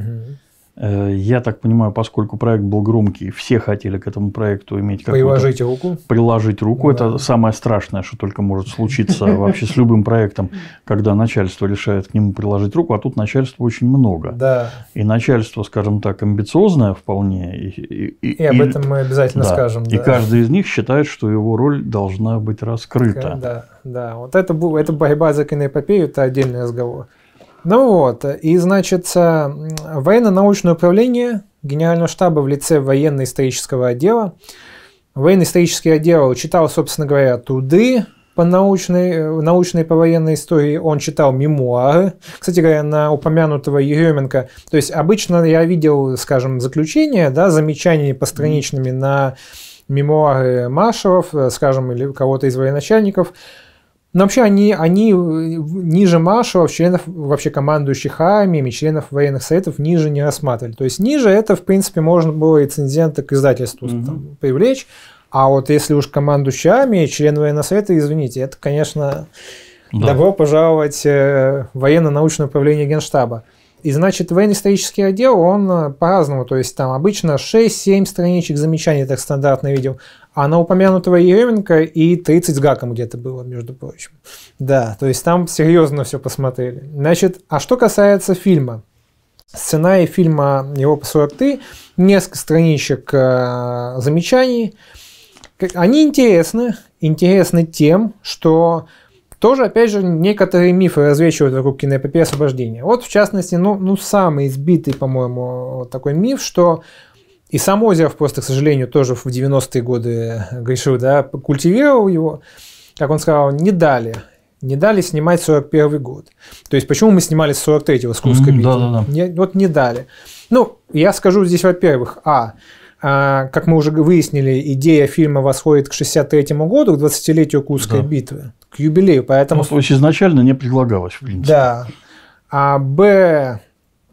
Э, я так понимаю, поскольку проект был громкий, все хотели к этому проекту иметь какую-то... Приложить руку. Приложить руку. Ну да. Это самое страшное, что только может случиться вообще с любым проектом, когда начальство решает к нему приложить руку, а тут начальства очень много. Да. И начальство, скажем так, амбициозное вполне. И, и, и об этом мы обязательно да. скажем. И каждый из них считает, что его роль должна быть раскрыта. Да, да. Вот это, это борьба за киноэпопею, это отдельный разговор. Ну вот, и значит, э, военно-научное управление Генерального штаба в лице военно-исторического отдела. Военно-исторический отдел читал, собственно говоря, труды по научной, э, научной по военной истории, он читал мемуары, кстати говоря, на упомянутого Еременко. То есть обычно я видел, скажем, заключения, да, замечания постраничными на мемуары Машевов, э, скажем, или кого-то из военачальников, но вообще они, они э, ниже Машева, членов вообще командующих армиями, членов военных советов ниже не рассматривали. То есть ниже это, в принципе, можно было и рецензента к издательству угу. там, привлечь. А вот если уж командующий армией, член военного совета, извините, это, конечно, да. добро пожаловать э, в военно-научное управление Генштаба. И значит, военно-исторический отдел, он э, по-разному, то есть там обычно 6-7 страничек замечаний, так стандартно видел, а на упомянутого Еременко и 30 с гаком где-то было, между прочим. Да, то есть там серьезно все посмотрели. Значит, а что касается фильма, сценарий фильма «Европа 43», несколько страничек э, замечаний. Они интересны, интересны тем, что тоже, опять же, некоторые мифы развечивают вокруг киноэпопеи освобождения. Вот, в частности, ну, ну самый избитый, по-моему, такой миф, что и сам Озеров просто, к сожалению, тоже в 90-е годы э, грешил, да, культивировал его, как он сказал, не дали. Не дали снимать 41 год. То есть, почему мы снимали с 43-го с Курской mm, битвы? Да, да, да. Не, вот не дали. Ну, я скажу здесь, во-первых, а, а, как мы уже выяснили, идея фильма восходит к 63-му году, к 20-летию Курской да. битвы юбилею. Поэтому... Ну, то есть изначально не предлагалось, в принципе. Да. А Б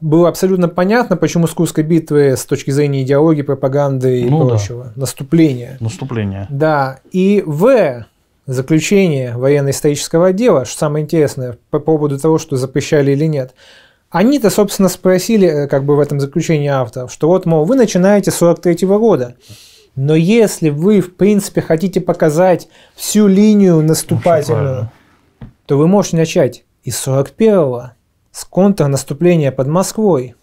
было абсолютно понятно, почему Скурской битвы с точки зрения идеологии, пропаганды и ну, прочего. Да. Наступление. Наступление. Да. И В заключение военно-исторического отдела, что самое интересное, по поводу того, что запрещали или нет. Они-то, собственно, спросили, э, как бы в этом заключении авторов, что вот, мол, вы начинаете 43-го года. Но если вы, в принципе, хотите показать всю линию ну, наступательную, то вы можете начать из 41-го, с контрнаступления под Москвой.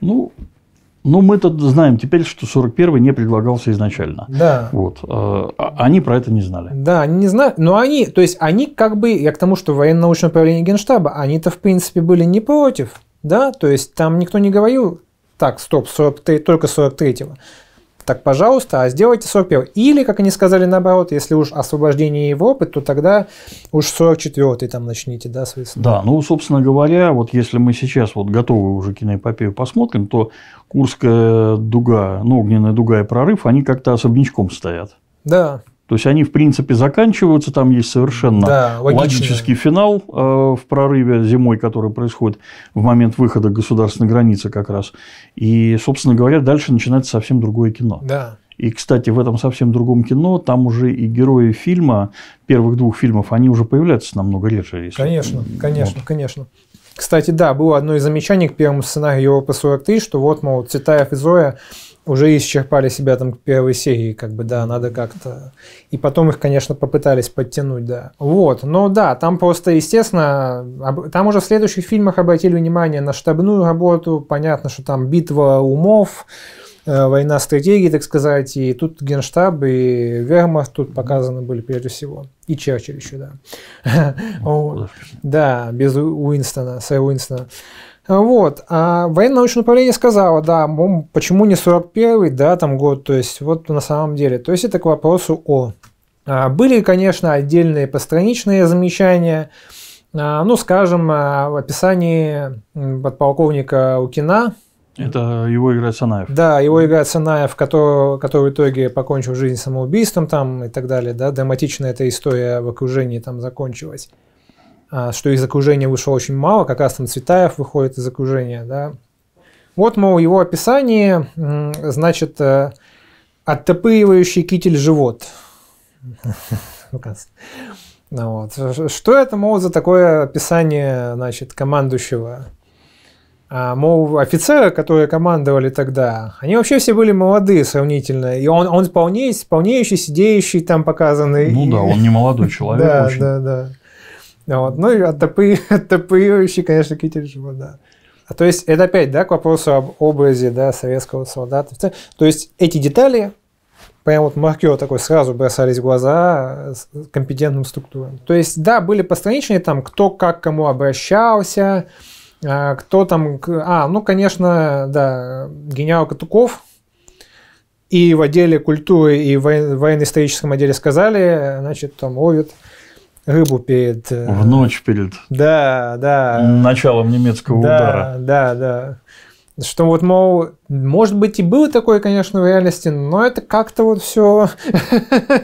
Ну, ну, мы тут знаем теперь, что 41-й не предлагался изначально. Да. Вот. Э, а они про это не знали. Да, они не знали. Но они, то есть они как бы, я к тому, что военно-научное управление Генштаба, они-то, в принципе, были не против. Да, то есть там никто не говорил, так, стоп, 43, только 43-го так пожалуйста, а сделайте 41. Или, как они сказали наоборот, если уж освобождение Европы, то тогда уж 44 там начните, да, соответственно. Да, ну, собственно говоря, вот если мы сейчас вот готовы уже киноэпопею посмотрим, то Курская дуга, ну, огненная дуга и прорыв, они как-то особнячком стоят. Да. То есть они, в принципе, заканчиваются, там есть совершенно да, логический финал э, в прорыве зимой, который происходит в момент выхода государственной границы как раз. И, собственно говоря, дальше начинается совсем другое кино. Да. И, кстати, в этом совсем другом кино там уже и герои фильма, первых двух фильмов, они уже появляются намного реже. Если... Конечно, конечно, вот. конечно. Кстати, да, было одно из замечаний к первому сценарию ОП-43, что вот, мол, Цветаев и Зоя уже исчерпали себя там к первой серии, как бы, да, надо как-то... И потом их, конечно, попытались подтянуть, да. Вот, но да, там просто, естественно, об... там уже в следующих фильмах обратили внимание на штабную работу, понятно, что там битва умов, э, война стратегии, так сказать, и тут Генштаб и Вермахт тут показаны были прежде всего. И Черчилль еще, да. Да, без Уинстона, сэра Уинстона. Вот. А военно-научное управление сказало, да, почему не 41 да, там год, то есть вот на самом деле. То есть это к вопросу о. А, были, конечно, отдельные постраничные замечания, а, ну, скажем, а, в описании подполковника Укина. Это его играет Санаев. Да, его играет Санаев, который, который в итоге покончил жизнь самоубийством там и так далее. Да, драматично эта история в окружении там закончилась. А, что из окружения вышло очень мало, как раз там Цветаев выходит из окружения, да. Вот, мол, его описание, значит, э, оттопыривающий китель живот. Ну, ну, вот. Что это, мол, за такое описание, значит, командующего? А, мол, офицеры, которые командовали тогда, они вообще все были молодые сравнительно. И он, он полнеющий, полнеющий, сидеющий там показанный. Ну и... да, он не молодой человек. Да, очень. да, да. Вот. Ну и от ТПИ, от ТПИ конечно, Китель живут, да. А то есть это опять, да, к вопросу об образе, да, советского солдата. То есть эти детали, прям вот маркер такой, сразу бросались в глаза компетентным структурам. То есть, да, были постраничные там, кто как кому обращался, а, кто там... А, ну, конечно, да, генерал Катуков, и в отделе культуры, и в военно-историческом отделе сказали, значит, там ловит рыбу перед... Э, в ночь перед... Да, да. Началом немецкого да, удара. Да, да. да Что вот, мол, может быть и было такое, конечно, в реальности, но это как-то вот все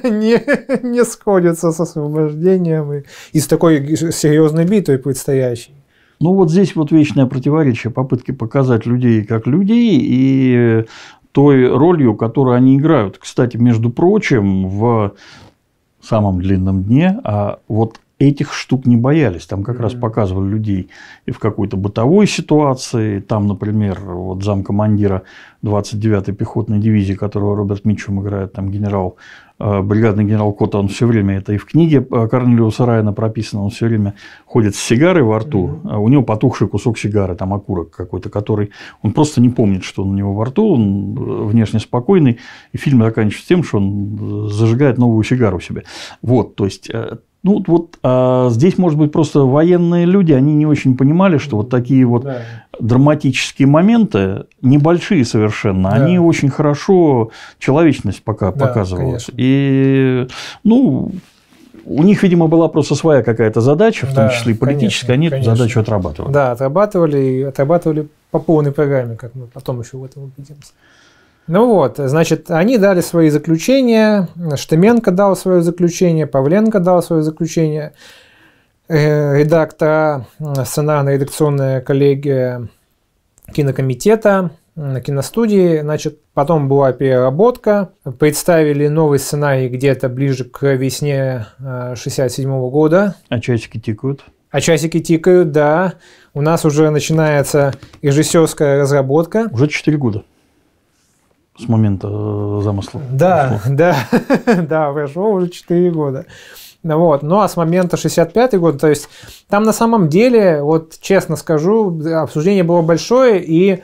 не, не сходится с освобождением и, и с такой серьезной битвой предстоящей. Ну вот здесь вот вечное противоречие, попытки показать людей как людей и той ролью, которую они играют. Кстати, между прочим, в самом длинном дне, а вот этих штук не боялись. Там как mm-hmm. раз показывали людей и в какой-то бытовой ситуации. Там, например, вот зам командира 29-й пехотной дивизии, которого Роберт Митчум играет, там генерал Э, бригадный генерал Кота, он все время, это и в книге э, Корнелиуса Райана прописано, он все время ходит с сигарой во рту, а у него потухший кусок сигары, там окурок какой-то, который он просто не помнит, что он у него во рту, он э, внешне спокойный, и фильм заканчивается тем, что он зажигает новую сигару себе. Вот, то есть ну вот а, здесь, может быть, просто военные люди, они не очень понимали, что вот такие вот да. драматические моменты, небольшие совершенно, да. они очень хорошо человечность пока да, показывают. Конечно. И, ну, у них, видимо, была просто своя какая-то задача, в да, том числе и политическая, конечно, они конечно. эту задачу отрабатывали. Да, отрабатывали и отрабатывали по полной программе, как мы потом еще в этом убедимся. Ну вот, значит, они дали свои заключения, Штеменко дал свое заключение, Павленко дал свое заключение, э, редактора, сценарная редакционная коллегия кинокомитета, на киностудии, значит, потом была переработка, представили новый сценарий где-то ближе к весне 67 э, -го года. А часики тикают? А часики тикают, да. У нас уже начинается режиссерская разработка. Уже 4 года с момента э, замысла. Да, прошло. да, да, прошло уже 4 года. Ну вот. Ну а с момента 65 года, то есть там на самом деле, вот честно скажу, обсуждение было большое, и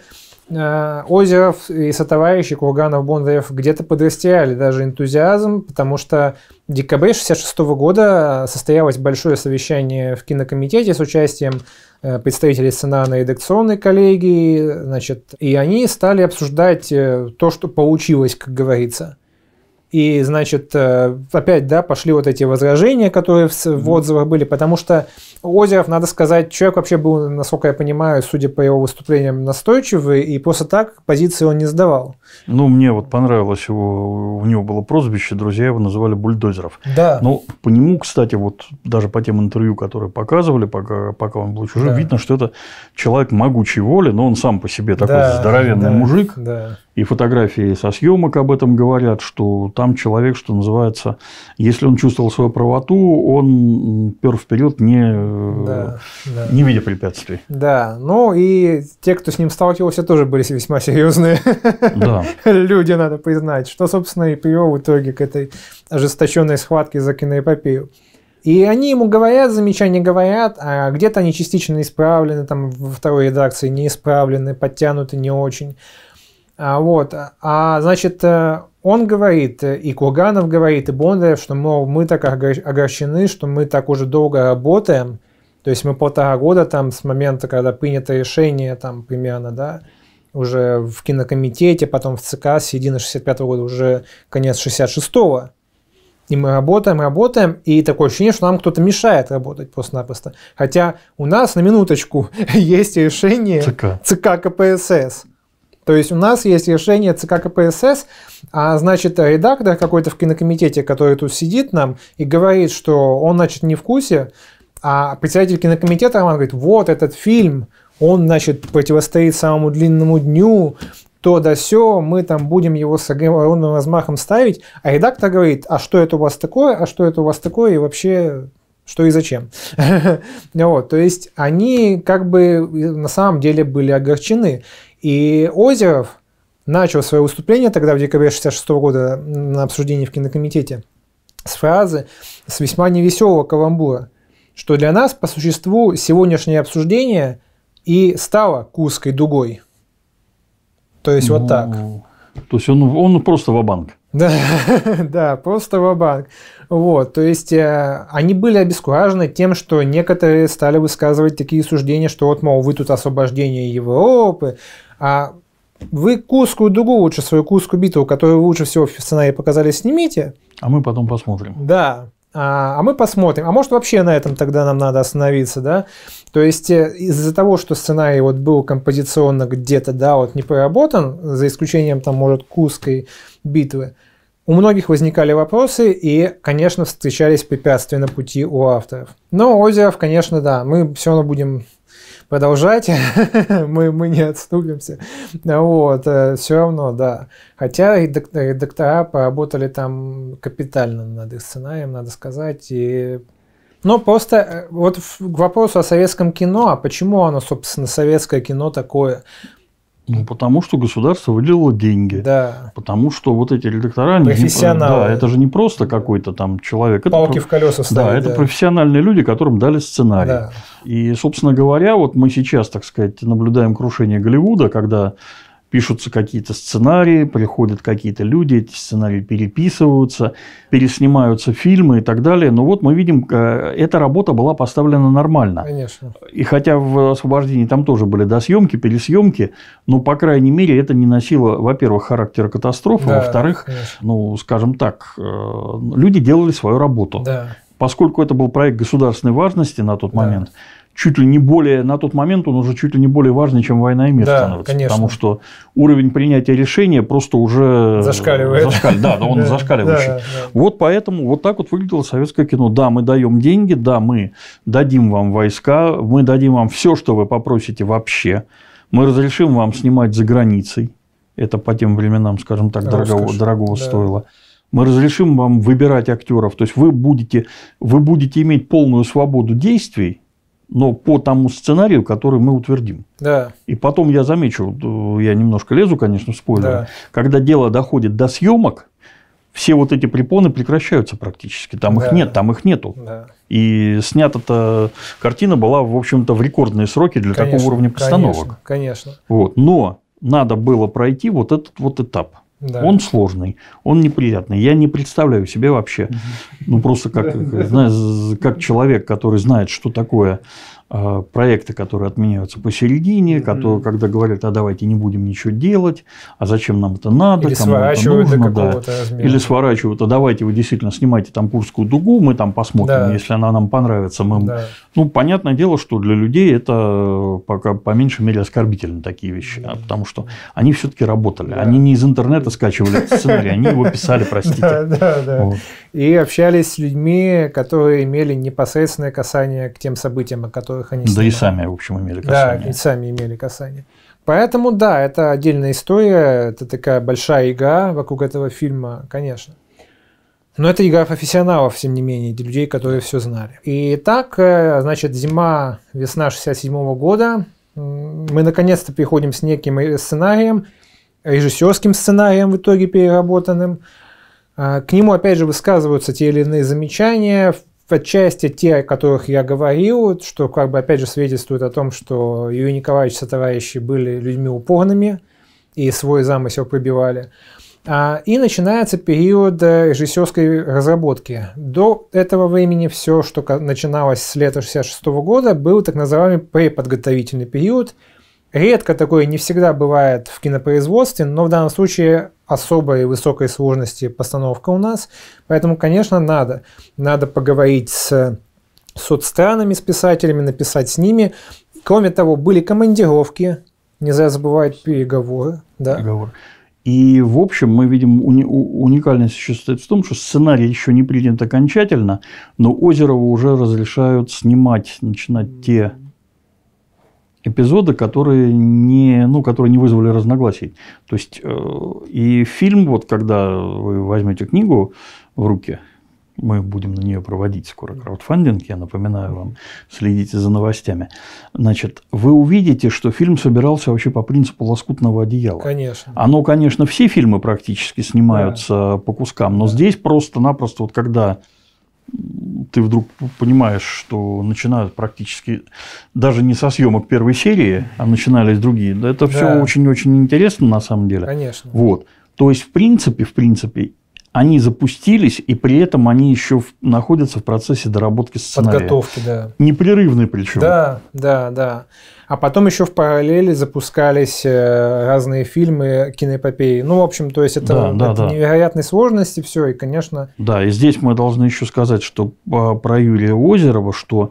Э, Озеров и сотоварищи Курганов, Бондарев где-то подрастеряли даже энтузиазм, потому что в декабре 1966 года состоялось большое совещание в кинокомитете с участием э, представителей сценарной редакционной коллегии, значит, и они стали обсуждать э, то, что получилось, как говорится. И, значит, э, опять, да, пошли вот эти возражения, которые в, в отзывах были, потому что Озеров, надо сказать, человек вообще был, насколько я понимаю, судя по его выступлениям, настойчивый, и просто так позиции он не сдавал. Ну, мне вот понравилось его, у него было прозвище, друзья его называли бульдозеров. Да. Но ну, по нему, кстати, вот даже по тем интервью, которые показывали, пока, пока он был чужим, да. видно, что это человек могучей воли, но он сам по себе такой да, здоровенный да, мужик. Да. И фотографии со съемок об этом говорят, что там человек, что называется, если он чувствовал свою правоту, он пер вперед, не, э, да, да. не видя препятствий. Да, ну и те, кто с ним сталкивался, тоже были весьма серьезные да. люди, надо признать, что, собственно, и привело в итоге к этой ожесточенной схватке за киноэпопею. И они ему говорят, замечания говорят, а где-то они частично исправлены, там во второй редакции не исправлены, подтянуты не очень. А, вот. А значит, э, он говорит, э, и Курганов говорит, и Бондарев, что, мол, мы так огорчены, что мы так уже долго работаем, то есть мы полтора года там с момента, когда принято решение, там примерно, да, уже в кинокомитете, потом в ЦК с середины 65 года, уже конец 66-го. И мы работаем, работаем, и такое ощущение, что нам кто-то мешает работать просто-напросто. Хотя у нас, на минуточку, есть решение ЦК, ЦК КПСС то есть у нас есть решение ЦК КПСС, а значит редактор какой-то в кинокомитете, который тут сидит нам и говорит, что он, значит, не в курсе, а председатель кинокомитета Роман говорит, вот этот фильм, он, значит, противостоит самому длинному дню, то да все, мы там будем его с огромным размахом ставить, а редактор говорит, а что это у вас такое, а что это у вас такое, и вообще что и зачем. вот, то есть они как бы э, на самом деле были огорчены. И Озеров начал свое выступление тогда в декабре 1966 года на обсуждении в кинокомитете с фразы с весьма невеселого каламбура, что для нас по существу сегодняшнее обсуждение и стало Курской дугой. То есть ну, вот так. То есть он, он просто ва-банк. Да, да, просто ва-банк. Вот, то есть э, они были обескуражены тем, что некоторые стали высказывать такие суждения, что вот, мол, вы тут освобождение Европы, а вы курскую дугу лучше, свою курскую битву, которую вы лучше всего в сценарии показали, снимите. А мы потом посмотрим. Да. А, а мы посмотрим. А может вообще на этом тогда нам надо остановиться, да? То есть э, из-за того, что сценарий вот был композиционно где-то, да, вот не проработан, за исключением там, может, Курской битвы, у многих возникали вопросы и, конечно, встречались препятствия на пути у авторов. Но Озеров, конечно, да, мы все равно будем продолжайте, мы, мы не отступимся. Вот, э, все равно, да. Хотя редактора э, поработали там капитально над их сценарием, надо сказать, и но ну, просто э, вот к вопросу о советском кино, а почему оно, собственно, советское кино такое? Ну, потому что государство выделило деньги. Да. Потому что вот эти редактора... Профессионалы. Не, да, это же не просто какой-то там человек. Палки это, в колеса ставить. Да, да, это профессиональные люди, которым дали сценарий. Да. И, собственно говоря, вот мы сейчас, так сказать, наблюдаем крушение Голливуда, когда пишутся какие-то сценарии, приходят какие-то люди, эти сценарии переписываются, переснимаются фильмы и так далее. Но вот мы видим, э, эта работа была поставлена нормально. Конечно. И хотя в «Освобождении» там тоже были досъемки, пересъемки, но, по крайней мере, это не носило, во-первых, характера катастрофы, да, во-вторых, конечно. ну, скажем так, э, люди делали свою работу. Да. Поскольку это был проект государственной важности на тот да. момент, чуть ли не более, на тот момент он уже чуть ли не более важный, чем война и мир да, становится. Конечно. Потому что уровень принятия решения просто уже... Зашкаливает. Зашкаль... Да, да, он зашкаливающий. Вот поэтому вот так вот выглядело советское кино. Да, мы даем деньги, да, мы дадим вам войска, мы дадим вам все, что вы попросите вообще. Мы разрешим вам снимать за границей. Это по тем временам, скажем так, дорого, дорогого да. стоило. Мы разрешим вам выбирать актеров. То есть вы будете, вы будете иметь полную свободу действий, но по тому сценарию, который мы утвердим. Да. И потом я замечу, э, я немножко лезу, конечно, в спойлеры, да. когда дело доходит до съемок, все вот эти препоны прекращаются практически. Там да. их нет, там их нету. Да. И снята-то картина была, в общем-то, в рекордные сроки для конечно, такого уровня постановок. Конечно, конечно. Вот. Но надо было пройти вот этот вот этап. Да. Он сложный, он неприятный. Я не представляю себе вообще, ну просто как, знаешь, как человек, который знает, что такое а, проекты, которые отменяются посередине, mm-hmm. которые, когда говорят, а давайте не будем ничего делать, а зачем нам это надо, Или кому это нужно, да. Или сворачивают, а давайте вы действительно снимайте там Курскую дугу, мы там посмотрим, да. если она нам понравится. Мы... Да. Ну, понятное дело, что для людей это пока по меньшей мере оскорбительно такие вещи, mm-hmm. потому что они все-таки работали, да. они не из интернета скачивали сценарий, они его писали, простите. и общались с людьми, которые имели непосредственное касание к тем событиям, о которых они снимали. Да и сами, в общем, имели касание. Да, и сами имели касание. Поэтому, да, это отдельная история, это такая большая игра вокруг этого фильма, конечно. Но это игра профессионалов, тем не менее, людей, которые все знали. И так, э, значит, зима, весна 67 -го года, мы наконец-то приходим с неким сценарием, режиссерским сценарием в итоге переработанным, а, к нему, опять же, высказываются те или иные замечания, отчасти те, о которых я говорил, что, как бы, опять же, свидетельствует о том, что Юрий Николаевич и товарищи были людьми упорными и свой замысел пробивали. А, и начинается период э, режиссерской разработки. До этого времени все, что начиналось с лета 1966 года, был так называемый преподготовительный период – Редко такое не всегда бывает в кинопроизводстве, но в данном случае особой высокой сложности постановка у нас, поэтому, конечно, надо. Надо поговорить с соцстранами, с писателями, написать с ними. Кроме того, были командировки, нельзя забывать переговоры. Да. Переговоры. И, в общем, мы видим, уни- уникальность существует в том, что сценарий еще не принят окончательно, но Озерову уже разрешают снимать, начинать те эпизоды, которые не, ну, которые не вызвали разногласий. То есть, э, и фильм, вот когда вы возьмете книгу в руки, мы будем на нее проводить скоро краудфандинг, я напоминаю вам, следите за новостями. Значит, вы увидите, что фильм собирался вообще по принципу лоскутного одеяла. Конечно. Оно, конечно, все фильмы практически снимаются да. по кускам, но да. здесь просто-напросто, вот когда ты вдруг понимаешь, что начинают практически даже не со съемок первой серии, а начинались другие. Это да. все очень-очень интересно на самом деле. Конечно. Вот. То есть, в принципе, в принципе, они запустились, и при этом они еще находятся в процессе доработки сценария. Подготовки, да. непрерывный причем. Да, да, да. А потом еще в параллели запускались э, разные фильмы киноэпопеи. Ну, в общем, то есть это, да, да, это да. невероятной сложности все, и, конечно... Да, и здесь мы должны еще сказать, что э, про Юрия Озерова, что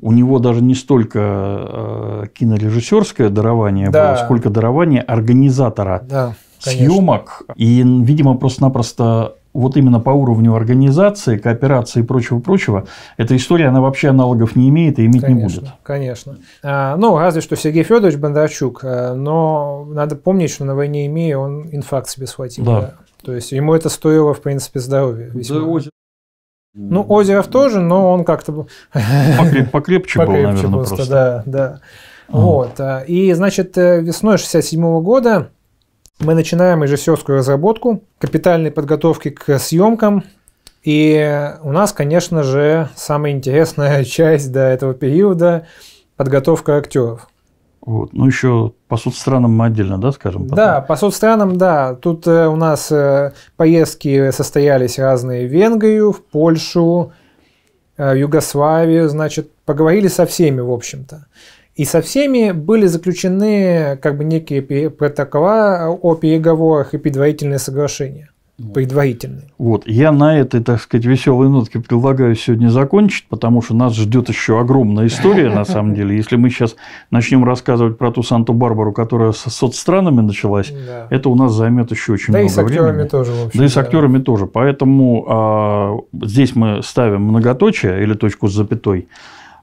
у него даже не столько э, кинорежиссерское дарование да. было, сколько дарование организатора. Да съемок. И, видимо, просто-напросто вот именно по уровню организации, кооперации и прочего-прочего, эта история, она вообще аналогов не имеет и иметь конечно, не будет. Конечно. А, ну, разве что Сергей Федорович Бондарчук, э, но надо помнить, что на войне имея он инфаркт себе схватил. Да. То есть ему это стоило, в принципе, здоровья. Ну, Озеров тоже, но он как-то... Покреп, покрепче, покрепче был, наверное, просто. просто. Да, да. А. Вот. Э, и, значит, э, весной 67 -го года мы начинаем режиссерскую разработку, капитальной подготовки к съемкам. И у нас, конечно же, самая интересная часть до этого периода – подготовка актеров. Вот. Ну, еще по странам мы отдельно, да, скажем? Потом. Да, по странам, да. Тут э, у нас э, поездки состоялись разные в Венгрию, в Польшу, э, Югославию, значит, поговорили со всеми, в общем-то. И со всеми были заключены как бы некие протокола о переговорах и предварительные соглашения. Вот. Предварительные. Вот, я на этой, так сказать, веселой нотке предлагаю сегодня закончить, потому что нас ждет еще огромная история, на самом деле. Если мы сейчас начнем рассказывать про ту Санту-Барбару, которая со соцстранами началась, это у нас займет еще очень много времени. Да и с актерами тоже. Общем, да и с актерами тоже. Поэтому а, здесь мы ставим многоточие или точку с запятой.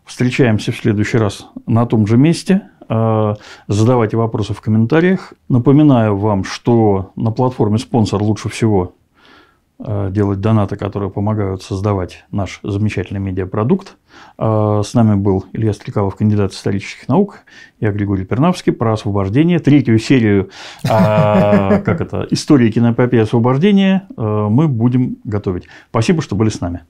Встречаемся в следующий раз на том же месте. А, задавайте вопросы в комментариях. Напоминаю вам, что на платформе «Спонсор» лучше всего а, делать донаты, которые помогают создавать наш замечательный медиапродукт. А, с нами был Илья Стрекалов, кандидат исторических наук. Я Григорий Пернавский про освобождение. Третью серию как это, истории кинопопеи освобождения мы будем готовить. Спасибо, что были с нами.